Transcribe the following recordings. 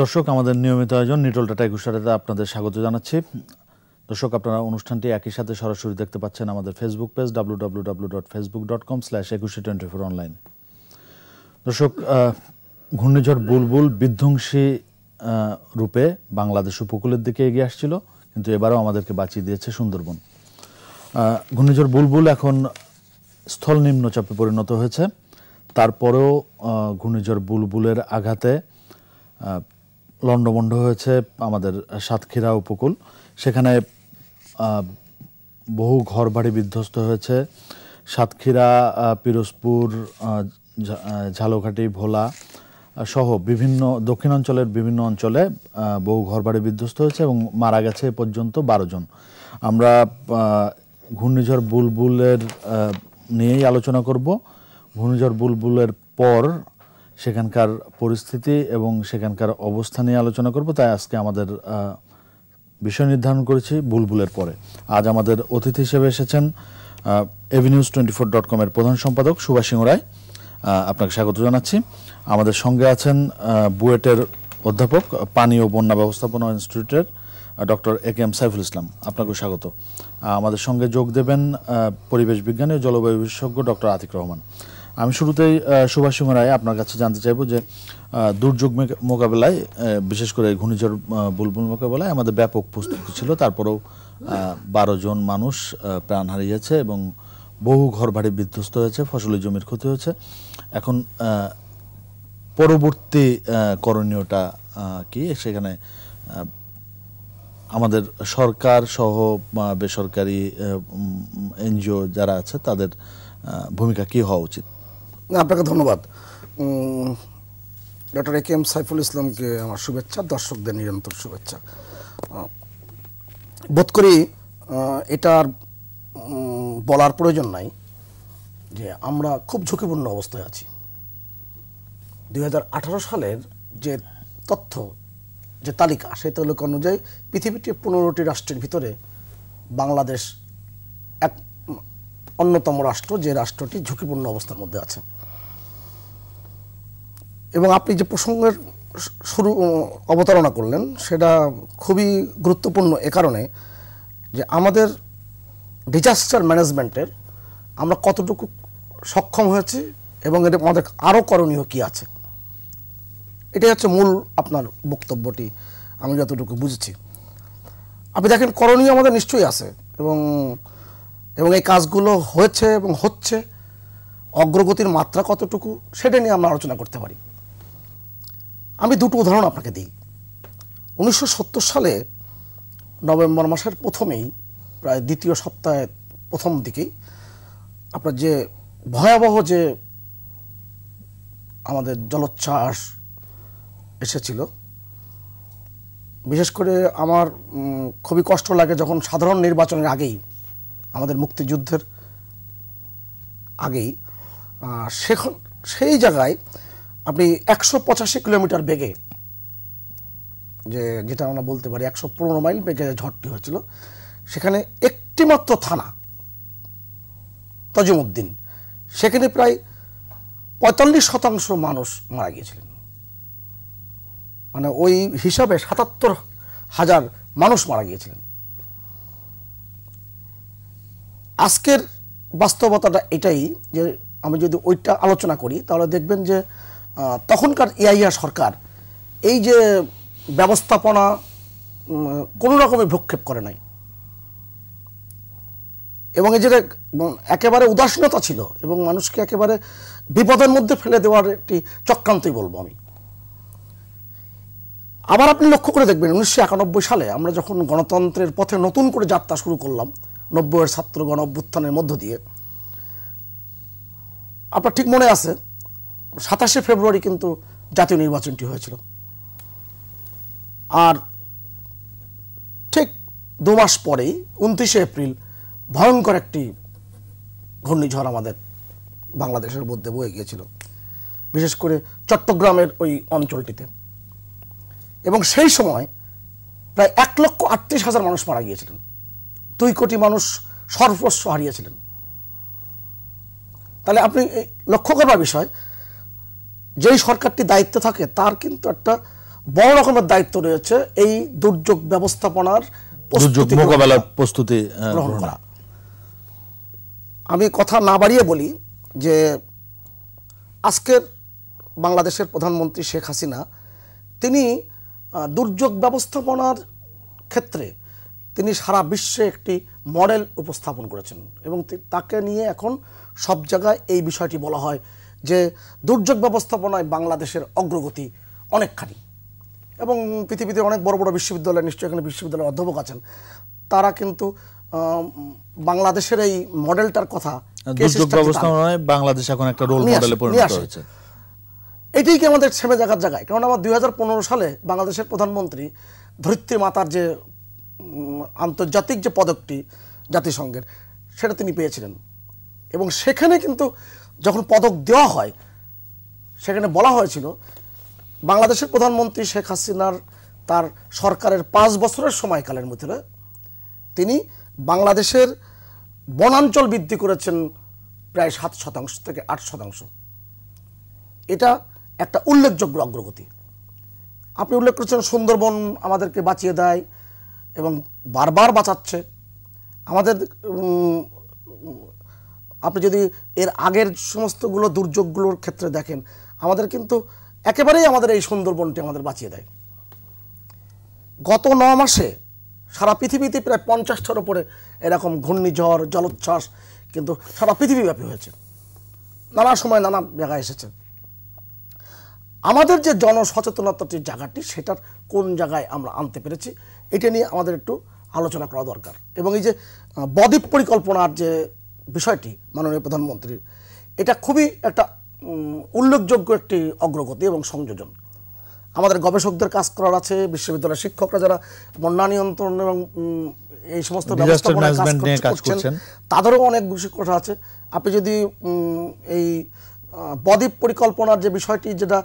দর্শক আমাদের নিয়মিত আয়োজন নিটল টাটা একুশাটাতে আপনাদের স্বাগত জানাচ্ছি দর্শক আপনারা অনুষ্ঠানটি একই সাথে সরাসরি দেখতে পাচ্ছেন আমাদের Facebook page W W W dot Facebook dot com slash একুশে টোয়েন্টি ফোর অনলাইন দর্শক ঘূর্ণিঝড় বুলবুল বিধ্বংসী রূপে বাংলাদেশ উপকূলের দিকে এগিয়ে আসছিল কিন্তু এবারও আমাদেরকে বাঁচিয়ে দিয়েছে সুন্দরবন ঘূর্ণিঝড় বুলবুল এখন স্থল নিম্নচাপে পরিণত হয়েছে তারপরেও ঘূর্ণিঝড় বুলবুলের আঘাতে লন্ডমন্ড হয়েছে আমাদের সাতক্ষীরা উপকূল সেখানে বহু ঘরবাড়ি বিধ্বস্ত হয়েছে সাতক্ষীরা পিরোজপুর ঝালকাঠি ভোলা সহ বিভিন্ন দক্ষিণাঞ্চলের বিভিন্ন অঞ্চলে বহু ঘরবাড়ি বিধ্বস্ত হয়েছে এবং মারা গেছে এ পর্যন্ত বারো জন আমরা ঘূর্ণিঝড় বুলবুলের নিয়েই আলোচনা করব ঘূর্ণিঝড় বুলবুলের পর সেখানকার পরিস্থিতি এবং সেখানকার অবস্থা নিয়ে আলোচনা করব তাই আজকে আমাদের বিষয় নির্ধারণ করেছি বুলবুলের পরে আজ আমাদের অতিথি হিসেবে এসেছেন এভিনিউজ টোয়েন্টি ফোর ডট কমের প্রধান সম্পাদক সুভাষ সিং রায় আপনাকে স্বাগত জানাচ্ছি আমাদের সঙ্গে আছেন বুয়েটের অধ্যাপক পানি ও বন্যা ব্যবস্থাপনা ইনস্টিটিউটের doctor A K M Saiful Islam আপনাকে স্বাগত আমাদের সঙ্গে যোগ দেবেন পরিবেশ বিজ্ঞানী ও জলবায়ু বিশেষজ্ঞ ডক্টর আতিক রহমান আমি শুরুতেই সুভাষ সিংহ রায় আপনার কাছে জানতে চাইব যে দুর্যোগ মোকাবেলায় বিশেষ করে ঘূর্ণিঝড় বুলবুল মোকাবেলায় আমাদের ব্যাপক প্রস্তুতি ছিল তারপরেও বারো জন মানুষ প্রাণ হারিয়েছে এবং বহু ঘর বাড়ি বিধ্বস্ত হয়েছে ফসলের জমির ক্ষতি হয়েছে এখন পরবর্তী করণীয়টা কি সেখানে আমাদের সরকার সহ বেসরকারি এনজিও যারা আছে তাদের ভূমিকা কি হওয়া উচিত আপনাকে ধন্যবাদ doctor A K M Saiful ইসলামকে আমার শুভেচ্ছা দর্শকদের নিরন্তর শুভেচ্ছা বোধ করি এটার বলার প্রয়োজন নাই যে আমরা খুব ঝুঁকিপূর্ণ অবস্থায় আছি দুই সালের যে তথ্য যে তালিকা সেই তালিকা অনুযায়ী পৃথিবীটি পনেরোটি রাষ্ট্রের ভিতরে বাংলাদেশ এক অন্যতম রাষ্ট্র যে রাষ্ট্রটি ঝুঁকিপূর্ণ অবস্থার মধ্যে আছে এবং আপনি যে প্রসঙ্গের শুরু অবতারণা করলেন সেটা খুবই গুরুত্বপূর্ণ এ কারণে যে আমাদের ডিজাস্টার ম্যানেজমেন্টের আমরা কতটুকু সক্ষম হয়েছি এবং এটা আমাদের আরও করণীয় কি আছে এটাই হচ্ছে মূল আপনার বক্তব্যটি আমি যতটুকু বুঝেছি আপনি দেখেন করণীয় আমাদের নিশ্চয়ই আছে এবং এবং এই কাজগুলো হয়েছে এবং হচ্ছে অগ্রগতির মাত্রা কতটুকু সেটা নিয়ে আমরা আলোচনা করতে পারি আমি দুটো উদাহরণ আপনাকে দিই উনিশশো সালে নভেম্বর মাসের প্রথমেই প্রায় দ্বিতীয় সপ্তাহে প্রথম দিকেই আপনার যে ভয়াবহ যে আমাদের জলোচ্ছ্বাস এসেছিল বিশেষ করে আমার খুবই কষ্ট লাগে যখন সাধারণ নির্বাচনের আগেই আমাদের মুক্তিযুদ্ধের আগেই সেখন সেই জায়গায় আপনি একশো পঁচাশি কিলোমিটার বেগে যে যেটা আমরা বলতে পারি একশো পনেরো মাইল বেগে ঝড়টি হয়েছিল সেখানে একটিমাত্র থানা তজিমুদ্দিন সেখানে প্রায় পঁয়তাল্লিশ শতাংশ মানুষ মারা গিয়েছিলেন মানে ওই হিসাবে সাতাত্তর হাজার মানুষ মারা গিয়েছিলেন আজকের বাস্তবতাটা এটাই যে আমি যদি ওইটা আলোচনা করি তাহলে দেখবেন যে তখনকার এআইয়া সরকার এই যে ব্যবস্থাপনা কোনো রকমে ভক্ষেপ করে নাই এবং এই যে একেবারে উদাসীনতা ছিল এবং মানুষকে একেবারে বিপদের মধ্যে ফেলে দেওয়ার একটি চক্রান্তই বলবো আমি আবার আপনি লক্ষ্য করে দেখবেন উনিশশো সালে আমরা যখন গণতন্ত্রের পথে নতুন করে যাত্রা শুরু করলাম নব্বইয়ের ছাত্র গণ অভ্যুত্থানের মধ্য দিয়ে আপনার ঠিক মনে আছে সাতাশে ফেব্রুয়ারি কিন্তু জাতীয় নির্বাচনটি হয়েছিল আর ঠিক দু মাস পরেই উনত্রিশে এপ্রিল ভয়ঙ্কর একটি ঘূর্ণিঝড় আমাদের বাংলাদেশের মধ্যে বয়ে গিয়েছিল বিশেষ করে চট্টগ্রামের ওই অঞ্চলটিতে এবং সেই সময় প্রায় এক লক্ষ আটত্রিশ হাজার মানুষ মারা গিয়েছিলেন দুই কোটি মানুষ সর্বস্ব হারিয়েছিলেন তাহলে আপনি লক্ষ্য করবার বিষয় যেই সরকারটি দায়িত্বে থাকে তার কিন্তু একটা বড় রকমের দায়িত্ব রয়েছে এই দুর্যোগ ব্যবস্থাপনার দুর্যোগ প্রস্তুতি আমি কথা না বাড়িয়ে বলি যে আজকের বাংলাদেশের প্রধানমন্ত্রী শেখ হাসিনা তিনি দুর্যোগ ব্যবস্থাপনার ক্ষেত্রে তিনি সারা বিশ্বে একটি মডেল উপস্থাপন করেছেন এবং তাকে নিয়ে এখন সব জায়গায় এই বিষয়টি বলা হয় যে দুর্যোগ ব্যবস্থাপনায় বাংলাদেশের অগ্রগতি অনেকখানি এবং পৃথিবীতে অনেক বড় বড় বিশ্ববিদ্যালয় নিশ্চয়ই এখানে বিশ্ববিদ্যালয়ের অধ্যাপক আছেন তারা কিন্তু বাংলাদেশের এই মডেলটার কথা বাংলাদেশ এখন একটা রোল মডেলে এটাই কি আমাদের ছেমে দেখার জায়গায় কারণ আমার দুই সালে বাংলাদেশের প্রধানমন্ত্রী ধরিত্রী মাতার যে আন্তর্জাতিক যে পদকটি জাতিসংঘের সেটা তিনি পেয়েছিলেন এবং সেখানে কিন্তু যখন পদক দেওয়া হয় সেখানে বলা হয়েছিল বাংলাদেশের প্রধানমন্ত্রী শেখ হাসিনার তার সরকারের পাঁচ বছরের সময়কালের মধ্যে তিনি বাংলাদেশের বনাঞ্চল বৃদ্ধি করেছেন প্রায় সাত শতাংশ থেকে আট শতাংশ এটা একটা উল্লেখযোগ্য অগ্রগতি আপনি উল্লেখ করেছেন সুন্দরবন আমাদেরকে বাঁচিয়ে দেয় এবং বারবার বাঁচাচ্ছে আমাদের আপনি যদি এর আগের সমস্তগুলো দুর্যোগগুলোর ক্ষেত্রে দেখেন আমাদের কিন্তু একেবারেই আমাদের এই সুন্দরবনটি আমাদের বাঁচিয়ে দেয় গত ন মাসে সারা পৃথিবীতে প্রায় পঞ্চাশটার ওপরে এরকম ঘূর্ণিঝড় জলোচ্ছ্বাস কিন্তু সারা পৃথিবীব্যাপী হয়েছে নানা সময় নানা জায়গায় এসেছে আমাদের যে জনসচেতনতাটির জায়গাটি সেটার কোন জায়গায় আমরা আনতে পেরেছি এটা নিয়ে আমাদের একটু আলোচনা করা দরকার এবং এই যে বদ্বীপ পরিকল্পনার যে বিষয়টি মাননীয় প্রধানমন্ত্রীর এটা খুবই একটা উল্লেখযোগ্য একটি অগ্রগতি এবং সংযোজন আমাদের গবেষকদের কাজ করার আছে বিশ্ববিদ্যালয়ের শিক্ষকরা যারা বন্যা নিয়ন্ত্রণ এবং এই সমস্ত তাদেরও অনেক বেশি কথা আছে আপনি যদি এই বদ্বীপ পরিকল্পনার যে বিষয়টি যেটা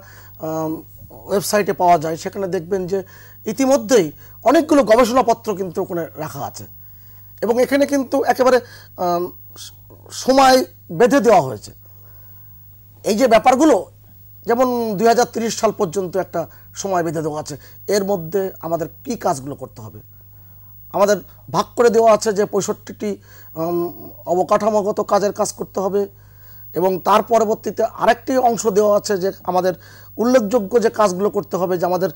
ওয়েবসাইটে পাওয়া যায় সেখানে দেখবেন যে ইতিমধ্যেই অনেকগুলো গবেষণাপত্র কিন্তু ওখানে রাখা আছে এবং এখানে কিন্তু একেবারে সময় বেঁধে দেওয়া হয়েছে এই যে ব্যাপারগুলো যেমন দুই সাল পর্যন্ত একটা সময় বেঁধে দেওয়া আছে এর মধ্যে আমাদের কি কাজগুলো করতে হবে আমাদের ভাগ করে দেওয়া আছে যে পঁয়ষট্টিটি অবকাঠামোগত কাজের কাজ করতে হবে এবং তার পরবর্তীতে আরেকটি অংশ দেওয়া আছে যে আমাদের উল্লেখযোগ্য যে কাজগুলো করতে হবে যে আমাদের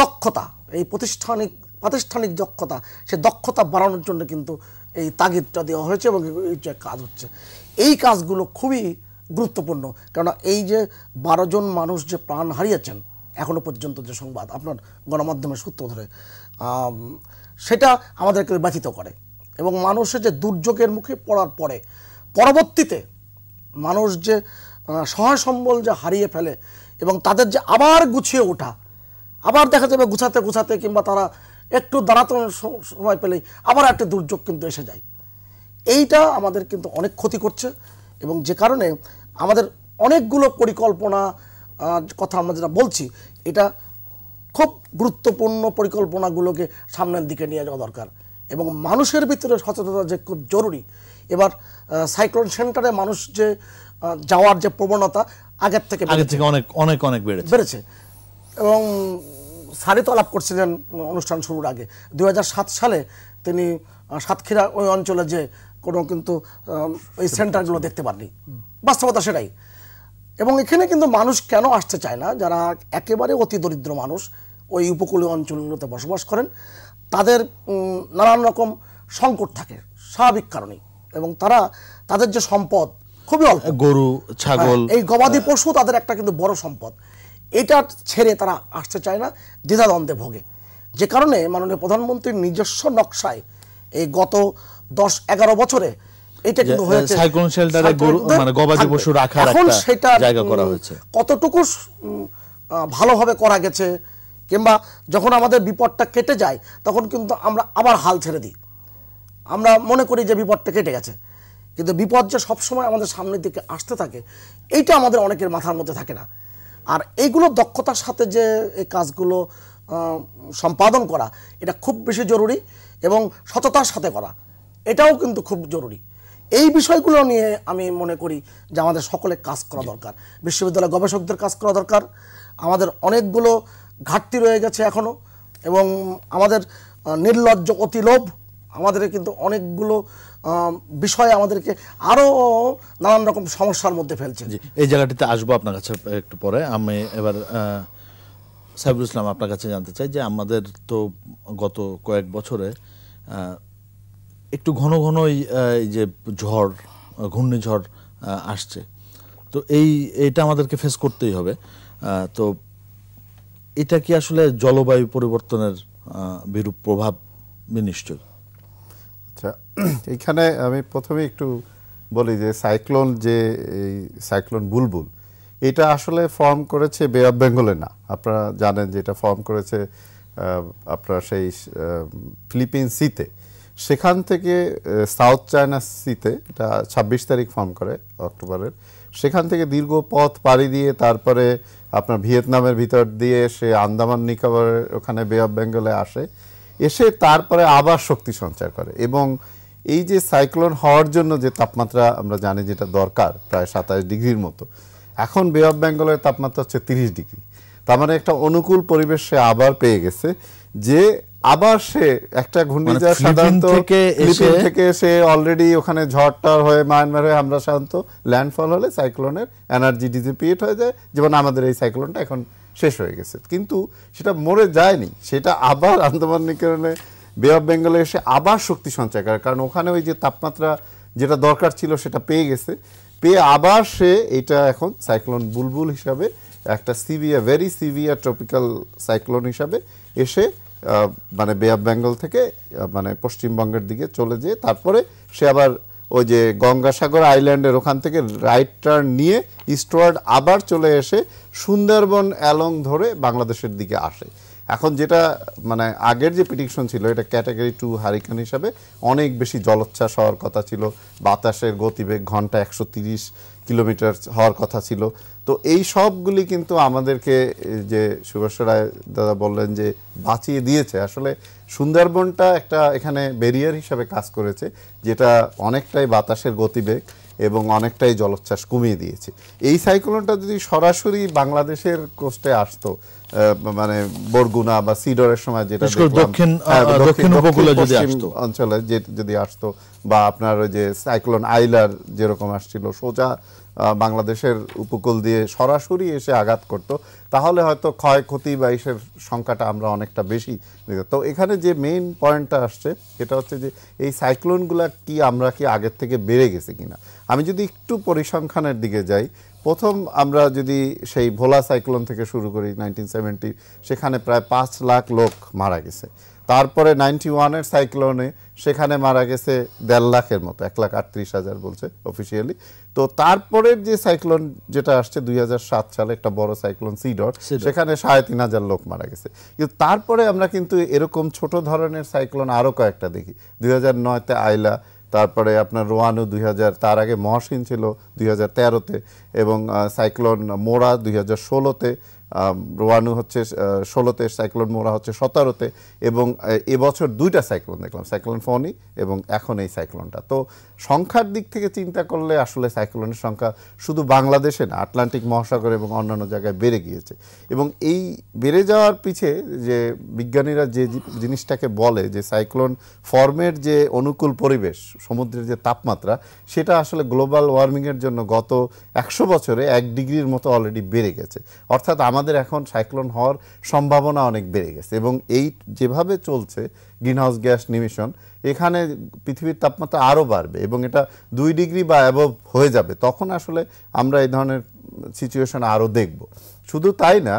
দক্ষতা এই প্রতিষ্ঠানিক প্রাতিষ্ঠানিক দক্ষতা সে দক্ষতা বাড়ানোর জন্য কিন্তু এই তাগিদটা দেওয়া হয়েছে এবং এই যে কাজ হচ্ছে এই কাজগুলো খুবই গুরুত্বপূর্ণ কেননা এই যে বারো জন মানুষ যে প্রাণ হারিয়েছেন এখনও পর্যন্ত যে সংবাদ আপনার গণমাধ্যমের সূত্র ধরে সেটা আমাদেরকে ব্যথিত করে এবং মানুষের যে দুর্যোগের মুখে পড়ার পরে পরবর্তীতে মানুষ যে সহায় সম্বল যে হারিয়ে ফেলে এবং তাদের যে আবার গুছিয়ে ওঠা আবার দেখা যাবে গুছাতে গুছাতে কিংবা তারা একটু দাঁড়াতে সময় পেলেই আবার একটা দুর্যোগ কিন্তু এসে যায় এইটা আমাদের কিন্তু অনেক ক্ষতি করছে এবং যে কারণে আমাদের অনেকগুলো পরিকল্পনা কথা আমরা যেটা বলছি এটা খুব গুরুত্বপূর্ণ পরিকল্পনাগুলোকে সামনের দিকে নিয়ে যাওয়া দরকার এবং মানুষের ভিতরে সচেতনতা যে খুব জরুরি এবার সাইক্লোন সেন্টারে মানুষ যে যাওয়ার যে প্রবণতা আগের থেকে আগের থেকে অনেক অনেক অনেক বেড়েছে বেড়েছে এবং স্যারই তো আলাপ করছিলেন অনুষ্ঠান শুরুর আগে দু সালে তিনি সাতক্ষীরা ওই অঞ্চলে যে কোনো কিন্তু এই সেন্টারগুলো দেখতে পাননি বাস্তবতা সেটাই এবং এখানে কিন্তু মানুষ কেন আসতে চায় না যারা একেবারে অতি দরিদ্র মানুষ ওই উপকূলীয় অঞ্চলগুলোতে বসবাস করেন তাদের নানান রকম সংকট থাকে স্বাভাবিক কারণেই এবং তারা তাদের যে সম্পদ খুবই অল্প গরু ছাগল হ্যাঁ, এই গবাদি হ্যাঁ। পশু তাদের একটা কিন্তু বড় সম্পদ এটা ছেড়ে তারা আসতে চায় না দ্বিধাদ্বন্দ্বে ভোগে যে কারণে মাননীয় প্রধানমন্ত্রীর নিজস্ব নকশায় এই গত দশ এগারো বছরে এটা কিন্তু মানে হয়েছে কতটুকু ভালোভাবে করা গেছে কিংবা যখন আমাদের বিপদটা কেটে যায় তখন কিন্তু আমরা আবার হাল ছেড়ে দিই আমরা মনে করি যে বিপদটা কেটে গেছে কিন্তু বিপদ যে সবসময় আমাদের সামনের দিকে আসতে থাকে এইটা আমাদের অনেকের মাথার মধ্যে থাকে না আর এইগুলো দক্ষতার সাথে যে এই কাজগুলো সম্পাদন করা এটা খুব বেশি জরুরি এবং সততার সাথে করা এটাও কিন্তু খুব জরুরি এই বিষয়গুলো নিয়ে আমি মনে করি যে আমাদের সকলে কাজ করা দরকার বিশ্ববিদ্যালয় গবেষকদের কাজ করা দরকার আমাদের অনেকগুলো ঘাটতি রয়ে গেছে এখনও এবং আমাদের নির্লজ্জ অতিলোভ আমাদের কিন্তু অনেকগুলো বিষয়ে আমাদেরকে আরও নানান রকম সমস্যার মধ্যে ফেলছে এই জায়গাটিতে আসবো আপনার কাছে একটু পরে আমি এবার সাইবুল ইসলাম আপনার কাছে জানতে চাই যে আমাদের তো গত কয়েক বছরে একটু ঘন ঘনই এই যে ঝড় ঘূর্ণিঝড় আসছে তো এই এটা আমাদেরকে ফেস করতেই হবে তো এটা কি আসলে জলবায়ু পরিবর্তনের বিরূপ প্রভাব নিশ্চয় আচ্ছা এখানে আমি প্রথমে একটু বলি যে সাইক্লোন যে এই সাইক্লোন বুলবুল এটা আসলে ফর্ম করেছে বে অফ বেঙ্গলে না আপনারা জানেন যে এটা ফর্ম করেছে আপনার সেই ফিলিপিন সিতে সেখান থেকে সাউথ চায়না সিতে এটা ছাব্বিশ তারিখ ফর্ম করে অক্টোবরের সেখান থেকে দীর্ঘ পথ পাড়ি দিয়ে তারপরে আপনার ভিয়েতনামের ভিতর দিয়ে সে আন্দামান নিকোবরের ওখানে বে অফ বেঙ্গলে আসে এসে তারপরে আবার শক্তি সঞ্চার করে এবং এই যে সাইক্লোন হওয়ার জন্য যে তাপমাত্রা আমরা জানি যেটা দরকার প্রায় সাতাশ ডিগ্রির মতো এখন বে অফ বেঙ্গলের তাপমাত্রা হচ্ছে তিরিশ ডিগ্রি তার মানে একটা অনুকূল পরিবেশে আবার পেয়ে গেছে যে আবার সে একটা ঘূর্ণিঝড় মানে সাধারণত থেকে এসে অলরেডি ওখানে ঝড়টার হয়ে মায়ানমার হয়ে আমরা সাধারণত ল্যান্ডফল হলে সাইক্লোনের এনার্জি ডিসিপিয়েট হয়ে যায় যেমন আমাদের এই সাইক্লোনটা এখন শেষ হয়ে গেছে কিন্তু সেটা মরে যায়নি সেটা আবার আন্দামান নিকরণে বে অফ বেঙ্গলে এসে আবার শক্তি সঞ্চয় করে কারণ ওখানে ওই যে তাপমাত্রা যেটা দরকার ছিল সেটা পেয়ে গেছে পেয়ে আবার সে এটা এখন সাইক্লোন বুলবুল হিসাবে একটা severe very severe tropical cyclone হিসাবে এসে মানে বে অফ বেঙ্গল থেকে মানে পশ্চিমবঙ্গের দিকে চলে যেয়ে তারপরে সে আবার ওই যে গঙ্গাসাগর আইল্যান্ডের ওখান থেকে রাইট টার্ন নিয়ে ইস্টওয়ার্ড আবার চলে এসে সুন্দরবন অ্যালং ধরে বাংলাদেশের দিকে আসে এখন যেটা মানে আগের যে প্রিডিকশন ছিল এটা ক্যাটাগরি টু হারিকেন হিসাবে অনেক বেশি জলোচ্ছ্বাস হওয়ার কথা ছিল বাতাসের গতিবেগ ঘন্টা একশো তিরিশ কিলোমিটার হওয়ার কথা ছিল তো এই সবগুলি কিন্তু আমাদেরকে যে সুভাষ রায় দাদা বললেন যে বাঁচিয়ে দিয়েছে আসলে সুন্দরবনটা একটা এখানে ব্যারিয়ার হিসাবে কাজ করেছে যেটা অনেকটাই বাতাসের গতিবেগ এবং অনেকটাই জলোচ্ছ্বাস কমিয়ে দিয়েছে এই সাইক্লোনটা যদি সরাসরি বাংলাদেশের কোস্টে আসতো মানে বরগুনা বা সিডরের সময় যেটা হ্যাঁ, দক্ষিণ দক্ষিণ উপকূলে যদি আসতো অঞ্চলে যে যদি আসতো বা আপনার ওই যে সাইক্লোন আইলার যেরকম আসছিল সোজা বাংলাদেশের উপকূল দিয়ে সরাসরি এসে আঘাত করত তাহলে হয়তো ক্ষয়ক্ষতি বা এসের সংখ্যাটা আমরা অনেকটা বেশি তো এখানে যে মেইন পয়েন্টটা আসছে সেটা হচ্ছে যে এই সাইক্লোনগুলো কি আমরা কি আগের থেকে বেড়ে গেছে কিনা আমি যদি একটু পরিসংখ্যানের দিকে যাই প্রথম আমরা যদি সেই ভোলা সাইক্লোন থেকে শুরু করি নাইনটিন সেভেন্টি সেখানে প্রায় পাঁচ লাখ লোক মারা গেছে তারপরে নাইনটি ওয়ানের সাইক্লোনে সেখানে মারা গেছে দেড় লাখের মতো এক লাখ আটত্রিশ হাজার বলছে অফিসিয়ালি তো তারপরের যে সাইক্লোন যেটা আসছে দুই সালে একটা বড় সাইক্লোন সিডর সেখানে সাড়ে তিন হাজার লোক মারা গেছে কিন্তু তারপরে আমরা কিন্তু এরকম ছোট ধরনের সাইক্লোন আরও কয়েকটা দেখি দুই হাজার নয়তে আইলা তারপরে আপনার রোয়ানু দুই তার আগে মহসিন ছিল দুই তেরোতে এবং সাইক্লোন মোরা দুই হাজার ষোলোতে রোয়ানু হচ্ছে ষোলোতে সাইক্লোন মোরা হচ্ছে সতেরোতে এবং এবছর দুইটা সাইক্লোন দেখলাম সাইক্লোন ফনি এবং এখন এই সাইক্লোনটা তো সংখ্যার দিক থেকে চিন্তা করলে আসলে সাইক্লোনের সংখ্যা শুধু বাংলাদেশে না আটলান্টিক মহাসাগর এবং অন্যান্য জায়গায় বেড়ে গিয়েছে এবং এই বেড়ে যাওয়ার পিছে যে বিজ্ঞানীরা যে জিনিসটাকে বলে যে সাইক্লোন ফর্মের যে অনুকূল পরিবেশ সমুদ্রের যে তাপমাত্রা সেটা আসলে গ্লোবাল ওয়ার্মিংয়ের জন্য গত একশো বছরে এক ডিগ্রির মতো অলরেডি বেড়ে গেছে অর্থাৎ আমার আমাদের এখন সাইক্লোন হওয়ার সম্ভাবনা অনেক বেড়ে গেছে এবং এই যেভাবে চলছে গ্রিনহাউস গ্যাস নিমিশন এখানে পৃথিবীর তাপমাত্রা আরও বাড়বে এবং এটা দুই ডিগ্রি বা অ্যাবভ হয়ে যাবে তখন আসলে আমরা এই ধরনের সিচুয়েশন আরও দেখব শুধু তাই না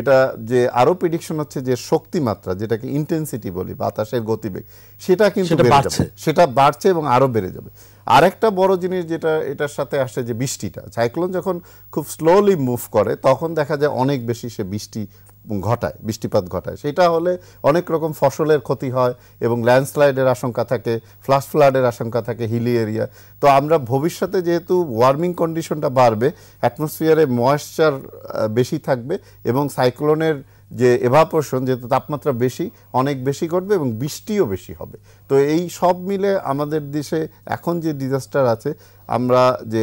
এটা যে আরও প্রিডিকশন হচ্ছে যে শক্তিমাত্রা যেটাকে ইন্টেন্সিটি বলি বাতাসের গতিবেগ সেটা কিন্তু সেটা বাড়ছে এবং আরও বেড়ে যাবে আরেকটা বড় জিনিস যেটা এটার সাথে আসে যে বৃষ্টিটা সাইক্লোন যখন খুব স্লোলি মুভ করে তখন দেখা যায় অনেক বেশি সে বৃষ্টি ঘটায় বৃষ্টিপাত ঘটায় সেটা হলে অনেক রকম ফসলের ক্ষতি হয় এবং ল্যান্ডস্লাইডের আশঙ্কা থাকে ফ্লাশ ফ্লাডের আশঙ্কা থাকে হিলি এরিয়া তো আমরা ভবিষ্যতে যেহেতু ওয়ার্মিং কন্ডিশনটা বাড়বে অ্যাটমসফিয়ারে ময়েশ্চার বেশি থাকবে এবং সাইক্লোনের যে এভাপোর্শন যেহেতু তাপমাত্রা বেশি অনেক বেশি ঘটবে এবং বৃষ্টিও বেশি হবে তো এই সব মিলে আমাদের দেশে এখন যে ডিজাস্টার আছে আমরা যে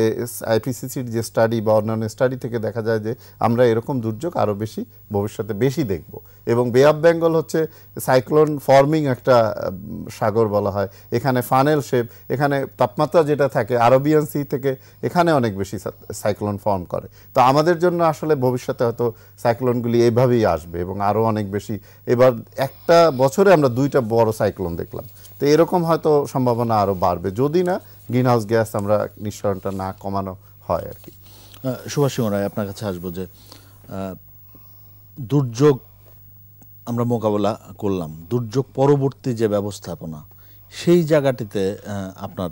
আইপিসিসির যে স্টাডি বা অন্যান্য স্টাডি থেকে দেখা যায় যে আমরা এরকম দুর্যোগ আরও বেশি ভবিষ্যতে বেশি দেখব এবং বে অফ বেঙ্গল হচ্ছে সাইক্লোন ফর্মিং একটা সাগর বলা হয় এখানে ফানেল শেপ এখানে তাপমাত্রা যেটা থাকে আরবিয়ান সি থেকে এখানে অনেক বেশি সাইক্লোন ফর্ম করে তো আমাদের জন্য আসলে ভবিষ্যতে হয়তো সাইক্লোনগুলি এভাবেই আসবে এবং আরও অনেক বেশি এবার একটা বছরে আমরা দুইটা বড় সাইক্লোন দেখলাম তো এরকম হয়তো সম্ভাবনা আরও বাড়বে যদি না গ্রিন হাউস গ্যাস আমরা নিঃসরণটা না কমানো হয় আর কি সুভাষ সিংহ রায় আপনার কাছে আসবো যে দুর্যোগ আমরা মোকাবেলা করলাম দুর্যোগ পরবর্তী যে ব্যবস্থাপনা সেই জায়গাটিতে আপনার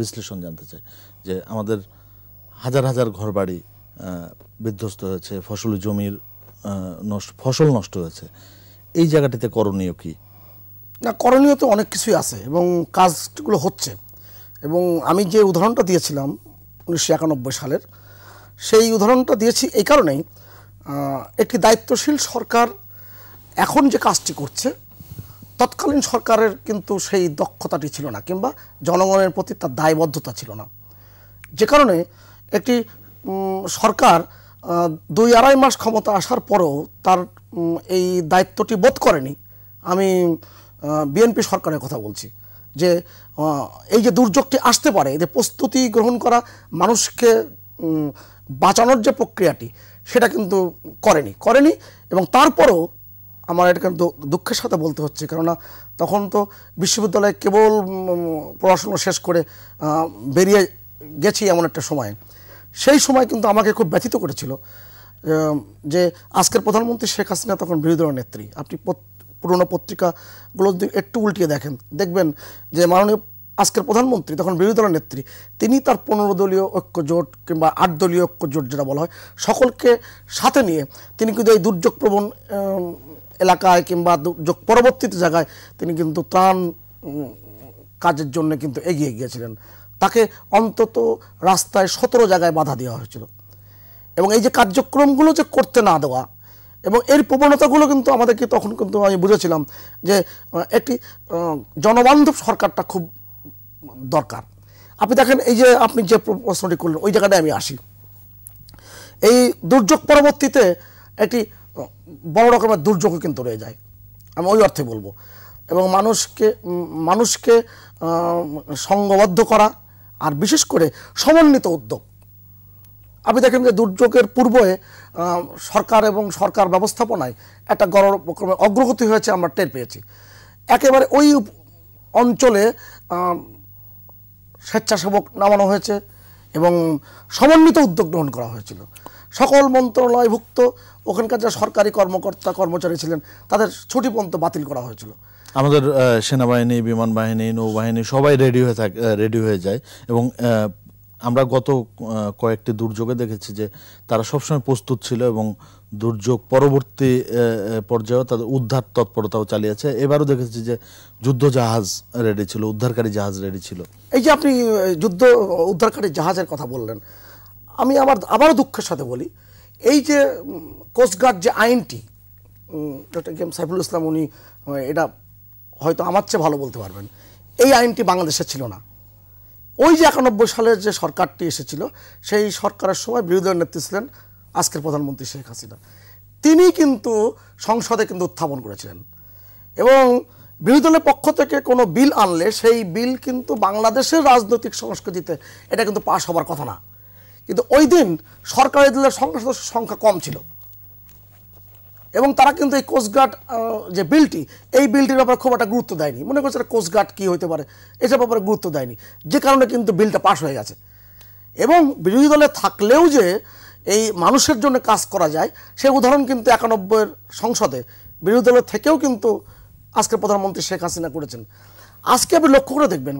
বিশ্লেষণ জানতে চাই যে আমাদের হাজার হাজার ঘরবাড়ি বিধ্বস্ত হয়েছে ফসল জমির নষ্ট ফসল নষ্ট হয়েছে এই জায়গাটিতে করণীয় কি না করণীয় তো অনেক কিছুই আছে এবং কাজগুলো হচ্ছে এবং আমি যে উদাহরণটা দিয়েছিলাম উনিশশো সালের সেই উদাহরণটা দিয়েছি এই কারণেই একটি দায়িত্বশীল সরকার এখন যে কাজটি করছে তৎকালীন সরকারের কিন্তু সেই দক্ষতাটি ছিল না কিংবা জনগণের প্রতি তার দায়বদ্ধতা ছিল না যে কারণে একটি সরকার দুই আড়াই মাস ক্ষমতা আসার পরেও তার এই দায়িত্বটি বোধ করেনি আমি বিএনপি সরকারের কথা বলছি যে এই যে দুর্যোগটি আসতে পারে যে প্রস্তুতি গ্রহণ করা মানুষকে বাঁচানোর যে প্রক্রিয়াটি সেটা কিন্তু করেনি করেনি এবং তারপরও আমার এটা কিন্তু দুঃখের সাথে বলতে হচ্ছে কেননা তখন তো বিশ্ববিদ্যালয়ে কেবল পড়াশুনো শেষ করে বেরিয়ে গেছি এমন একটা সময় সেই সময় কিন্তু আমাকে খুব ব্যথিত করেছিল যে আজকের প্রধানমন্ত্রী শেখ হাসিনা তখন বিরোধী দলের নেত্রী আপনি পুরনো পত্রিকাগুলো যদি একটু উল্টিয়ে দেখেন দেখবেন যে মাননীয় আজকের প্রধানমন্ত্রী তখন বিরোধী দলের নেত্রী তিনি তার পনেরো দলীয় ঐক্য জোট কিংবা আট দলীয় ঐক্য জোট যেটা বলা হয় সকলকে সাথে নিয়ে তিনি কিন্তু এই দুর্যোগপ্রবণ এলাকায় কিংবা দুর্যোগ পরবর্তীতে জায়গায় তিনি কিন্তু ত্রাণ কাজের জন্য কিন্তু এগিয়ে গিয়েছিলেন তাকে অন্তত রাস্তায় সতেরো জায়গায় বাধা দেওয়া হয়েছিল এবং এই যে কার্যক্রমগুলো যে করতে না দেওয়া এবং এর প্রবণতাগুলো কিন্তু আমাদেরকে তখন কিন্তু আমি বুঝেছিলাম যে একটি জনবান্ধব সরকারটা খুব দরকার আপনি দেখেন এই যে আপনি যে প্রশ্নটি করলেন ওই জায়গাটায় আমি আসি এই দুর্যোগ পরবর্তীতে একটি বড় রকমের দুর্যোগও কিন্তু রয়ে যায় আমি ওই অর্থে বলবো এবং মানুষকে মানুষকে সঙ্গবদ্ধ করা আর বিশেষ করে সমন্বিত উদ্যোগ আপনি দেখেন যে দুর্যোগের পূর্বে সরকার এবং সরকার ব্যবস্থাপনায় একটা গণক্রমে অগ্রগতি হয়েছে আমরা টের পেয়েছি একেবারে ওই অঞ্চলে স্বেচ্ছাসেবক নামানো হয়েছে এবং সমন্বিত উদ্যোগ গ্রহণ করা হয়েছিল সকল মন্ত্রণালয়ভুক্ত ওখানকার যা সরকারি কর্মকর্তা কর্মচারী ছিলেন তাদের ছুটি পর্যন্ত বাতিল করা হয়েছিল আমাদের সেনাবাহিনী বিমান বাহিনী নৌবাহিনী সবাই রেডি হয়ে থাকে রেডি হয়ে যায় এবং আমরা গত কয়েকটি দুর্যোগে দেখেছি যে তারা সবসময় প্রস্তুত ছিল এবং দুর্যোগ পরবর্তী পর্যায়েও তাদের উদ্ধার তৎপরতাও চালিয়েছে এবারও দেখেছি যে যুদ্ধ জাহাজ রেডি ছিল উদ্ধারকারী জাহাজ রেডি ছিল এই যে আপনি যুদ্ধ উদ্ধারকারী জাহাজের কথা বললেন আমি আমার আবারও দুঃখের সাথে বলি এই যে কোস্টগার্ড যে আইনটি doctor K M Saiful Islam উনি এটা হয়তো আমার চেয়ে ভালো বলতে পারবেন এই আইনটি বাংলাদেশে ছিল না ওই যে একানব্বই সালের যে সরকারটি এসেছিল সেই সরকারের সময় বিরোধী দলের নেত্রী ছিলেন আজকের প্রধানমন্ত্রী শেখ হাসিনা তিনি কিন্তু সংসদে কিন্তু উত্থাপন করেছিলেন এবং বিরোধী দলের পক্ষ থেকে কোনো বিল আনলে সেই বিল কিন্তু বাংলাদেশের রাজনৈতিক সংস্কৃতিতে এটা কিন্তু পাশ হবার কথা না কিন্তু ওই দিন সরকারি দলের সংসদ সংখ্যা কম ছিল এবং তারা কিন্তু এই কোস্টগার্ড যে বিলটি এই বিলটির ব্যাপারে খুব একটা গুরুত্ব দেয়নি মনে করছে কোস্টগার্ড কী হতে পারে এসব ব্যাপারে গুরুত্ব দেয়নি যে কারণে কিন্তু বিলটা পাশ হয়ে গেছে এবং বিরোধী দলে থাকলেও যে এই মানুষের জন্য কাজ করা যায় সে উদাহরণ কিন্তু একানব্বইয়ের সংসদে বিরোধী দলের থেকেও কিন্তু আজকে প্রধানমন্ত্রী শেখ হাসিনা করেছেন আজকে আপনি লক্ষ্য করে দেখবেন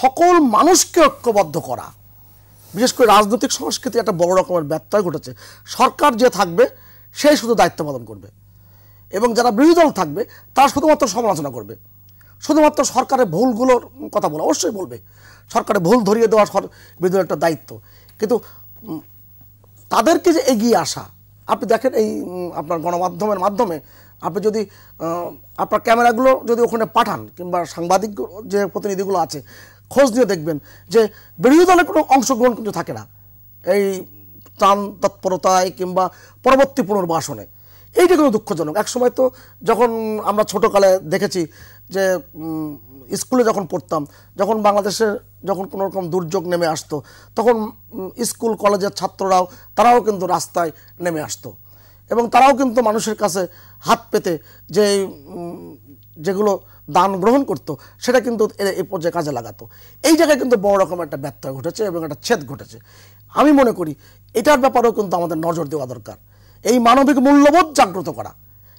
সকল মানুষকে ঐক্যবদ্ধ করা বিশেষ করে রাজনৈতিক সংস্কৃতি একটা বড় রকমের ব্যত্যয় ঘটেছে সরকার যে থাকবে সে শুধু দায়িত্ব পালন করবে এবং যারা বিরোধী দল থাকবে তারা শুধুমাত্র সমালোচনা করবে শুধুমাত্র সরকারের ভুলগুলোর কথা বলে অবশ্যই বলবে সরকারের ভুল ধরিয়ে দেওয়া বিরোধী একটা দায়িত্ব কিন্তু তাদেরকে যে এগিয়ে আসা আপনি দেখেন এই আপনার গণমাধ্যমের মাধ্যমে আপনি যদি আপনার ক্যামেরাগুলো যদি ওখানে পাঠান কিংবা সাংবাদিক যে প্রতিনিধিগুলো আছে খোঁজ নিয়ে দেখবেন যে বিরোধী দলের কোনো অংশগ্রহণ কিন্তু থাকে না এই ত্রাণ তৎপরতায় কিংবা পরবর্তী পুনর্বাসনে এইটা কিন্তু দুঃখজনক এক সময় তো যখন আমরা ছোটোকালে দেখেছি যে স্কুলে যখন পড়তাম যখন বাংলাদেশের যখন কোনো রকম দুর্যোগ নেমে আসতো তখন স্কুল কলেজের ছাত্ররাও তারাও কিন্তু রাস্তায় নেমে আসতো এবং তারাও কিন্তু মানুষের কাছে হাত পেতে যে যেগুলো দান গ্রহণ করত সেটা কিন্তু এই পর্যায়ে কাজে লাগাতো এই জায়গায় কিন্তু বড় রকম একটা ব্যত্যয় ঘটেছে এবং একটা ছেদ ঘটেছে আমি মনে করি এটার ব্যাপারেও কিন্তু আমাদের নজর দেওয়া দরকার এই মানবিক মূল্যবোধ জাগ্রত করা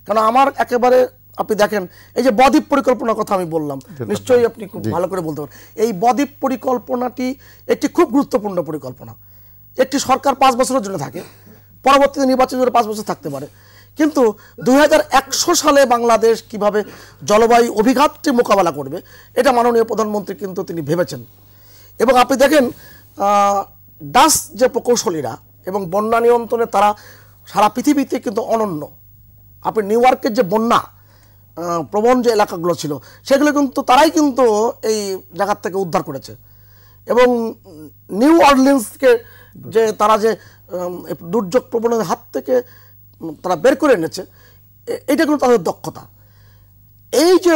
কেন আমার একেবারে আপনি দেখেন এই যে বদ্বীপ পরিকল্পনার কথা আমি বললাম নিশ্চয়ই আপনি খুব ভালো করে বলতে পারেন এই বদ্বীপ পরিকল্পনাটি একটি খুব গুরুত্বপূর্ণ পরিকল্পনা একটি সরকার পাঁচ বছরের জন্য থাকে পরবর্তীতে নির্বাচন জন্য পাঁচ বছর থাকতে পারে কিন্তু দুই সালে বাংলাদেশ কিভাবে জলবায়ু অভিঘাতটি মোকাবেলা করবে এটা মাননীয় প্রধানমন্ত্রী কিন্তু তিনি ভেবেছেন এবং আপনি দেখেন ডাস যে প্রকৌশলীরা এবং বন্যা নিয়ন্ত্রণে তারা সারা পৃথিবীতে কিন্তু অনন্য আপনি নিউ ইয়র্কের যে বন্যা প্রবণ যে এলাকাগুলো ছিল সেগুলো কিন্তু তারাই কিন্তু এই জায়গার থেকে উদ্ধার করেছে এবং নিউ অর্লিন্সকে যে তারা যে দুর্যোগ প্রবণের হাত থেকে তারা বের করে এনেছে এটা কিন্তু তাদের দক্ষতা এই যে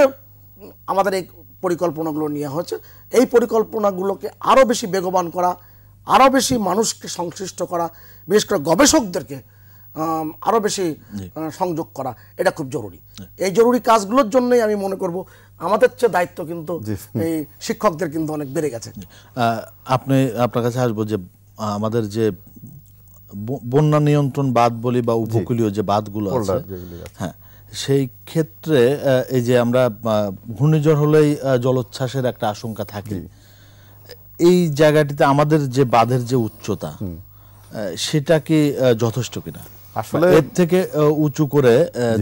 আমাদের এই পরিকল্পনাগুলো নেওয়া হয়েছে এই পরিকল্পনাগুলোকে আরও বেশি বেগবান করা আরও বেশি মানুষকে সংশ্লিষ্ট করা বিশেষ করে গবেষকদেরকে আরও বেশি সংযোগ করা এটা খুব জরুরি এই জরুরি কাজগুলোর জন্যই আমি মনে করব আমাদের চেয়ে দায়িত্ব কিন্তু এই শিক্ষকদের কিন্তু অনেক বেড়ে গেছে আপনি আপনার কাছে আসবো যে আমাদের যে বন্যা নিয়ন্ত্রণ বাঁধ বলি বা উপকূলীয় যে বাঁধগুলো আছে হ্যাঁ সেই ক্ষেত্রে এই যে আমরা ঘূর্ণিঝড় হলেই জলোচ্ছ্বাসের একটা আশঙ্কা থাকে এই জায়গাটিতে আমাদের যে বাঁধের যে উচ্চতা সেটা কি যথেষ্ট কিনা আসলে এর থেকে উঁচু করে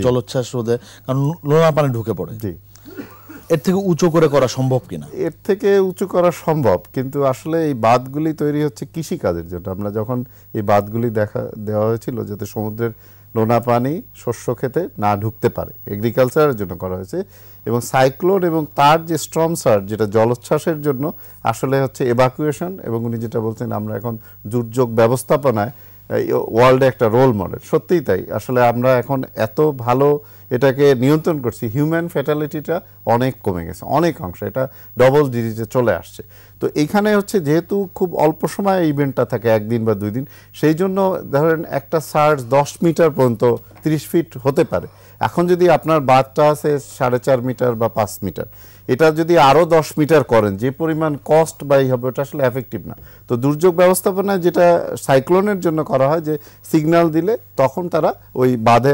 জলোচ্ছ্বাস রোধে কারণ লোনা পানি ঢুকে পড়ে এর থেকে উঁচু করে করা সম্ভব কিনা এর থেকে উঁচু করা সম্ভব কিন্তু আসলে এই বাঁধগুলি তৈরি হচ্ছে কৃষিকাজের জন্য আমরা যখন এই বাঁধগুলি দেখা দেওয়া হয়েছিল যাতে সমুদ্রের লোনা পানি শস্য খেতে না ঢুকতে পারে এগ্রিকালচারের জন্য করা হয়েছে এবং সাইক্লোন এবং তার যে স্ট্রম সার যেটা জলোচ্ছ্বাসের জন্য আসলে হচ্ছে এভাকুয়েশন এবং উনি যেটা বলছেন আমরা এখন দুর্যোগ ব্যবস্থাপনায় ওয়ার্ল্ডে একটা রোল মডেল সত্যিই তাই আসলে আমরা এখন এত ভালো এটাকে নিয়ন্ত্রণ করছি হিউম্যান ফ্যাটালিটিটা অনেক কমে গেছে অনেক অংশ এটা ডবল ডিজিটে চলে আসছে তো এইখানে হচ্ছে যেহেতু খুব অল্প সময় ইভেন্টটা থাকে একদিন বা দুই দিন সেই জন্য ধরেন একটা সার্জ দশ মিটার পর্যন্ত 30 ফিট হতে পারে এখন যদি আপনার বাদটা আছে সাড়ে চার মিটার বা পাঁচ মিটার এটা যদি আরও দশ মিটার করেন যে পরিমাণ কস্ট বাই হবে ওটা আসলে এফেক্টিভ না তো দুর্যোগ ব্যবস্থাপনা যেটা সাইক্লোনের জন্য করা হয় যে সিগন্যাল দিলে তখন তারা ওই বাঁধে